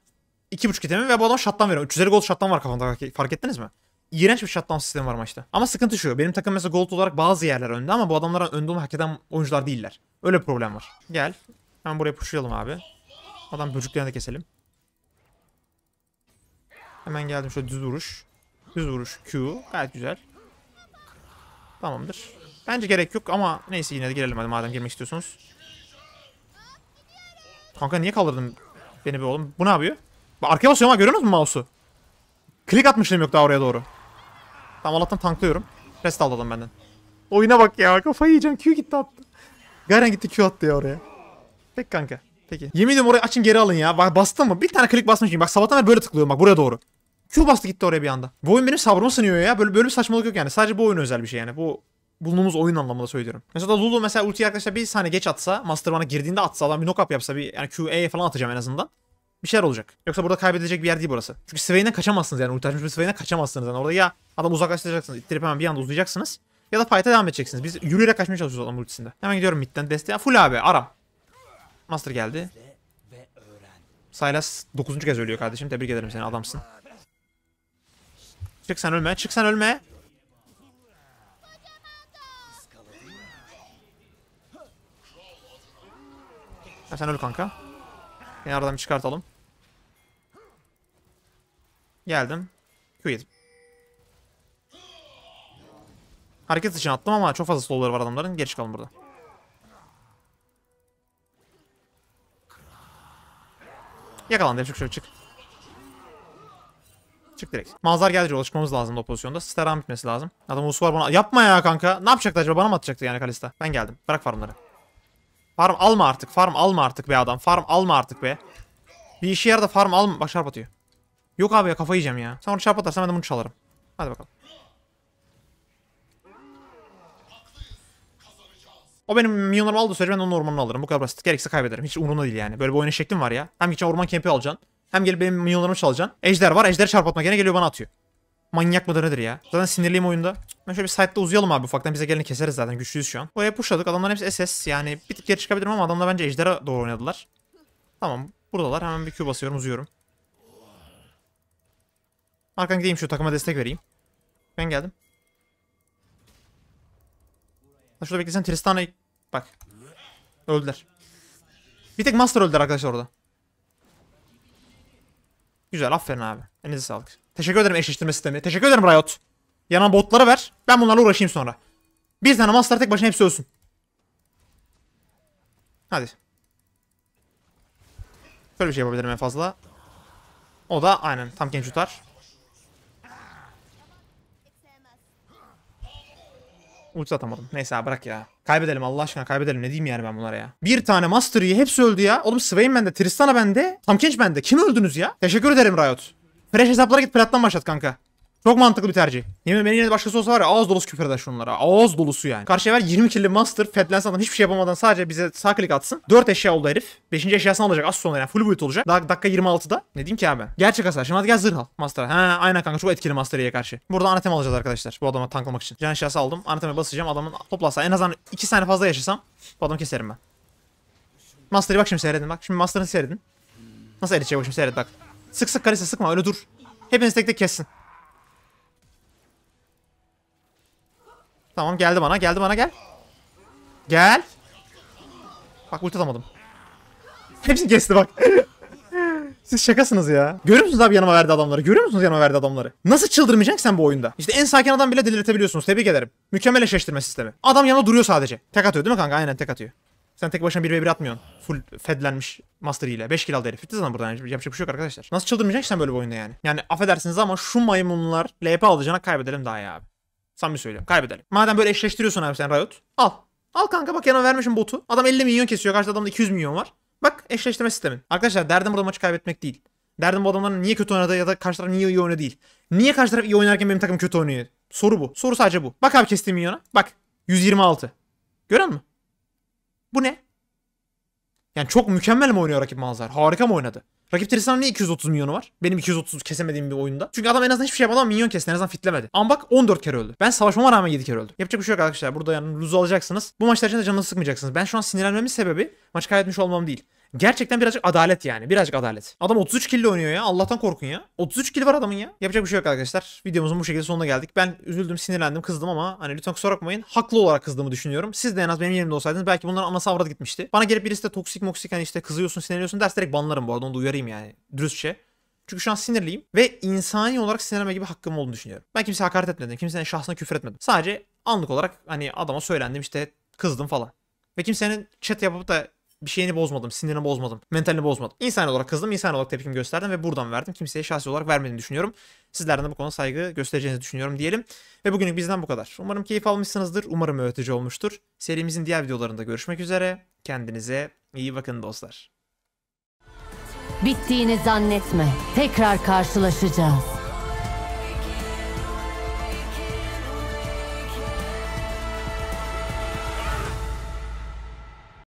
2.5 itemi ve bu adam shutdown veriyor. 350 gold shutdown var kafamda fark ettiniz mi? iğrenç bir shutdown sistemi var maçta. Ama sıkıntı şu. Benim takım mesela gold olarak bazı yerler önde ama bu adamların önde olmayı hak eden oyuncular değiller. Öyle bir problem var. Gel. Hemen buraya pushlayalım abi. Adam böcüklerini de keselim. Hemen geldim şöyle düz vuruş. Düz vuruş Q. Gayet güzel. Tamamdır. Bence gerek yok ama neyse yine de girelim hadi madem girmek istiyorsunuz. Kanka niye kaldırdın beni be oğlum? Bu ne yapıyor? arkaya basıyorum ha görüyor musun mouse'u? Klik atmışlığım yok daha oraya doğru. Tamam Allah'tan tanklıyorum. Rest aldım benden. Oyuna bak ya kafayı yiyeceğim. Q gitti attı. Garen gitti Q attı ya oraya. Peki kanka. Peki. Yemin ediyorum orayı açın geri alın ya. Bak bastın mı? Bir tane klik basmışım. Bak sabahtan beri böyle tıklıyorum bak buraya doğru. Q bastı gitti oraya bir anda. Bu oyun benim sabrımı sınıyor ya. Böyle böyle bir saçmalık yok yani. Sadece bu oyun özel bir şey yani. Bu bulunduğumuz oyun anlamında söylüyorum. Mesela Lulu mesela ultiyi arkadaşlar bir saniye geç atsa, Master bana girdiğinde atsa, adam bir knock-up yapsa, bir yani QA'ye falan atacağım en azından. Bir şeyler olacak. Yoksa burada kaybedecek bir yer değil burası. Çünkü Swain'e kaçamazsınız yani. Ulti açmış bir Swain'e kaçamazsınız yani. Orada ya adam uzaklaştıracaksınız, ittirip hemen bir anda uzayacaksınız. Ya da fight'a devam edeceksiniz. Biz yürüyerek kaçmaya çalışıyoruz adam ultisinde. Hemen gidiyorum midden. Desteğe full abi aram. Master geldi. Silas 9. kez ölüyor kardeşim. Tebrik ederim seni adamsın. Çık sen ölme. Çık sen ölme. Ha, sen öl kanka. Seni aradan bir çıkartalım. Geldim. Q Hareket için attım ama çok fazla slowları var adamların. Geri çıkalım burada. Yakalandı. Çık çık, çık. Çık direkt. Mazlar geldi ulaşmamız lazım o pozisyonda. Steram bitmesi lazım. Adam usu var bana. Yapma ya kanka. Ne yapacaktı acaba? Bana mı atacaktı yani Kalista? Ben geldim. Bırak farmları. Farm alma artık. Farm alma artık be adam. Farm alma artık be. Bir işe yerde farm alma. Bak şarp atıyor. Yok abi ya kafayı yiyeceğim ya. Sen onu şarp atarsan ben de bunu çalarım. Hadi bakalım. O benim milyonlarımı aldığı sürece ben onun ormanını alırım. Bu kadar basit. Gerekirse kaybederim. Hiç umurumda değil yani. Böyle bir oyuna şeklim var ya. Hem geçen orman kempi alacaksın. Hem gelip benim minyonlarımı çalacaksın. Ejder var. Ejder çarpatma gene geliyor bana atıyor. Manyak mıdır nedir ya? Zaten sinirliyim oyunda. Ben şöyle bir site'da uzayalım abi ufaktan bize geleni keseriz zaten güçlüyüz şu an. Buraya pushladık adamların hepsi SS yani bir tık geri çıkabilirim ama adamlar bence ejdere doğru oynadılar. Tamam buradalar hemen bir Q basıyorum uzuyorum. Arkan gideyim şu takıma destek vereyim. Ben geldim. Şurada beklesen Tristana'yı... Bak. Öldüler. Bir tek Master öldüler arkadaşlar orada. Güzel aferin abi. Elinize sağlık. Teşekkür ederim eşleştirme sistemi. Teşekkür ederim Riot. Yanan botlara ver. Ben bunlarla uğraşayım sonra. Bir tane master tek başına hepsi ölsün. Hadi. Böyle bir şey yapabilirim en fazla. O da aynen tam genç tutar. Ulti atamadım. Neyse bırak ya. Kaybedelim Allah aşkına kaybedelim. Ne diyeyim yani ben bunlara ya. Bir tane Master hepsi öldü ya. Oğlum Swain bende, Tristana bende, Tamkenç bende. Kim öldünüz ya? Teşekkür ederim Riot. Fresh hesaplara git plattan başlat kanka. Çok mantıklı bir tercih. Yemin benim yerine başkası olsa var ya ağız dolusu küfür eder şunlara. Ağız dolusu yani. Karşıya ver 20 kirli master fedlense adam hiçbir şey yapamadan sadece bize sağ klik atsın. 4 eşya oldu herif. 5. eşyasını alacak az sonra yani full boyut olacak. Daha dakika 26'da. Ne diyeyim ki abi? Gerçek hasar. Şimdi hadi gel zırh al. Master. he, aynen kanka çok etkili masteriye karşı. Burada anatem alacağız arkadaşlar. Bu adama tanklamak için. Can eşyası aldım. Anateme basacağım. Adamın toplasa en azından 2 saniye fazla yaşasam bu adamı keserim ben. Master'ı bak şimdi seyredin bak. Şimdi Master'ı seyredin. Nasıl eritecek bak şimdi seyredin bak. Sık sık karısı sıkma öyle dur. Hepiniz tek tek kessin. Tamam geldi bana geldi bana gel. Gel. Bak ulti atamadım. Hepsini kesti bak. Siz şakasınız ya. Görüyor musunuz abi yanıma verdi adamları? Görüyor musunuz yanıma verdi adamları? Nasıl çıldırmayacaksın sen bu oyunda? İşte en sakin adam bile delirtebiliyorsunuz. Tebrik ederim. Mükemmel eşleştirme sistemi. Adam yanında duruyor sadece. Tek atıyor değil mi kanka? Aynen tek atıyor. Sen tek başına 1v1 atmıyorsun. Full fedlenmiş Master ile. 5 kill aldı herif. Bitti zaten buradan. Yapacak bir şey yok arkadaşlar. Nasıl çıldırmayacaksın sen böyle bir oyunda yani? Yani affedersiniz ama şu maymunlar LP alacağına kaybedelim daha ya abi. Samimi söylüyorum. Kaybedelim. Madem böyle eşleştiriyorsun abi sen Riot. Al. Al kanka bak yana vermişim botu. Adam 50 milyon kesiyor. karşı adamda 200 milyon var. Bak eşleştirme sistemin. Arkadaşlar derdim burada maçı kaybetmek değil. Derdim bu adamların niye kötü oynadı ya da karşı taraf niye iyi oynadı değil. Niye karşı taraf iyi oynarken benim takım kötü oynuyor? Soru bu. Soru sadece bu. Bak abi kestiğim milyona. Bak. 126. Gören mi? Bu ne? Yani çok mükemmel mi oynuyor rakip Malzar? Harika mı oynadı? Rakip Tristan'ın niye 230 milyonu var? Benim 230 kesemediğim bir oyunda. Çünkü adam en azından hiçbir şey yapmadan milyon kesti. En azından fitlemedi. Ama bak 14 kere öldü. Ben savaşmama rağmen 7 kere öldü. Yapacak bir şey yok arkadaşlar. Burada yani luzu alacaksınız. Bu maçlar için de canınızı sıkmayacaksınız. Ben şu an sinirlenmemin sebebi maç kaybetmiş olmam değil. Gerçekten birazcık adalet yani. Birazcık adalet. Adam 33 kill oynuyor ya. Allah'tan korkun ya. 33 kill var adamın ya. Yapacak bir şey yok arkadaşlar. Videomuzun bu şekilde sonuna geldik. Ben üzüldüm, sinirlendim, kızdım ama hani lütfen kusura bakmayın. Haklı olarak kızdığımı düşünüyorum. Siz de en az benim yerimde olsaydınız belki bunların anası avrat gitmişti. Bana gelip birisi de toksik moksik hani işte kızıyorsun, sinirleniyorsun ders direkt banlarım bu arada. Onu da uyarayım yani. Dürüstçe. Çünkü şu an sinirliyim ve insani olarak sinirlenme gibi hakkım olduğunu düşünüyorum. Ben kimseye hakaret etmedim. Kimsenin şahsına küfür etmedim. Sadece anlık olarak hani adama söylendim işte kızdım falan. Ve kimsenin chat yapıp da bir şeyini bozmadım, sinirini bozmadım, mentalini bozmadım. İnsan olarak kızdım, insan olarak tepkimi gösterdim ve buradan verdim. Kimseye şahsi olarak vermediğini düşünüyorum. Sizlerden de bu konuda saygı göstereceğinizi düşünüyorum diyelim. Ve bugünlük bizden bu kadar. Umarım keyif almışsınızdır, umarım öğretici olmuştur. Serimizin diğer videolarında görüşmek üzere. Kendinize iyi bakın dostlar. Bittiğini zannetme. Tekrar karşılaşacağız.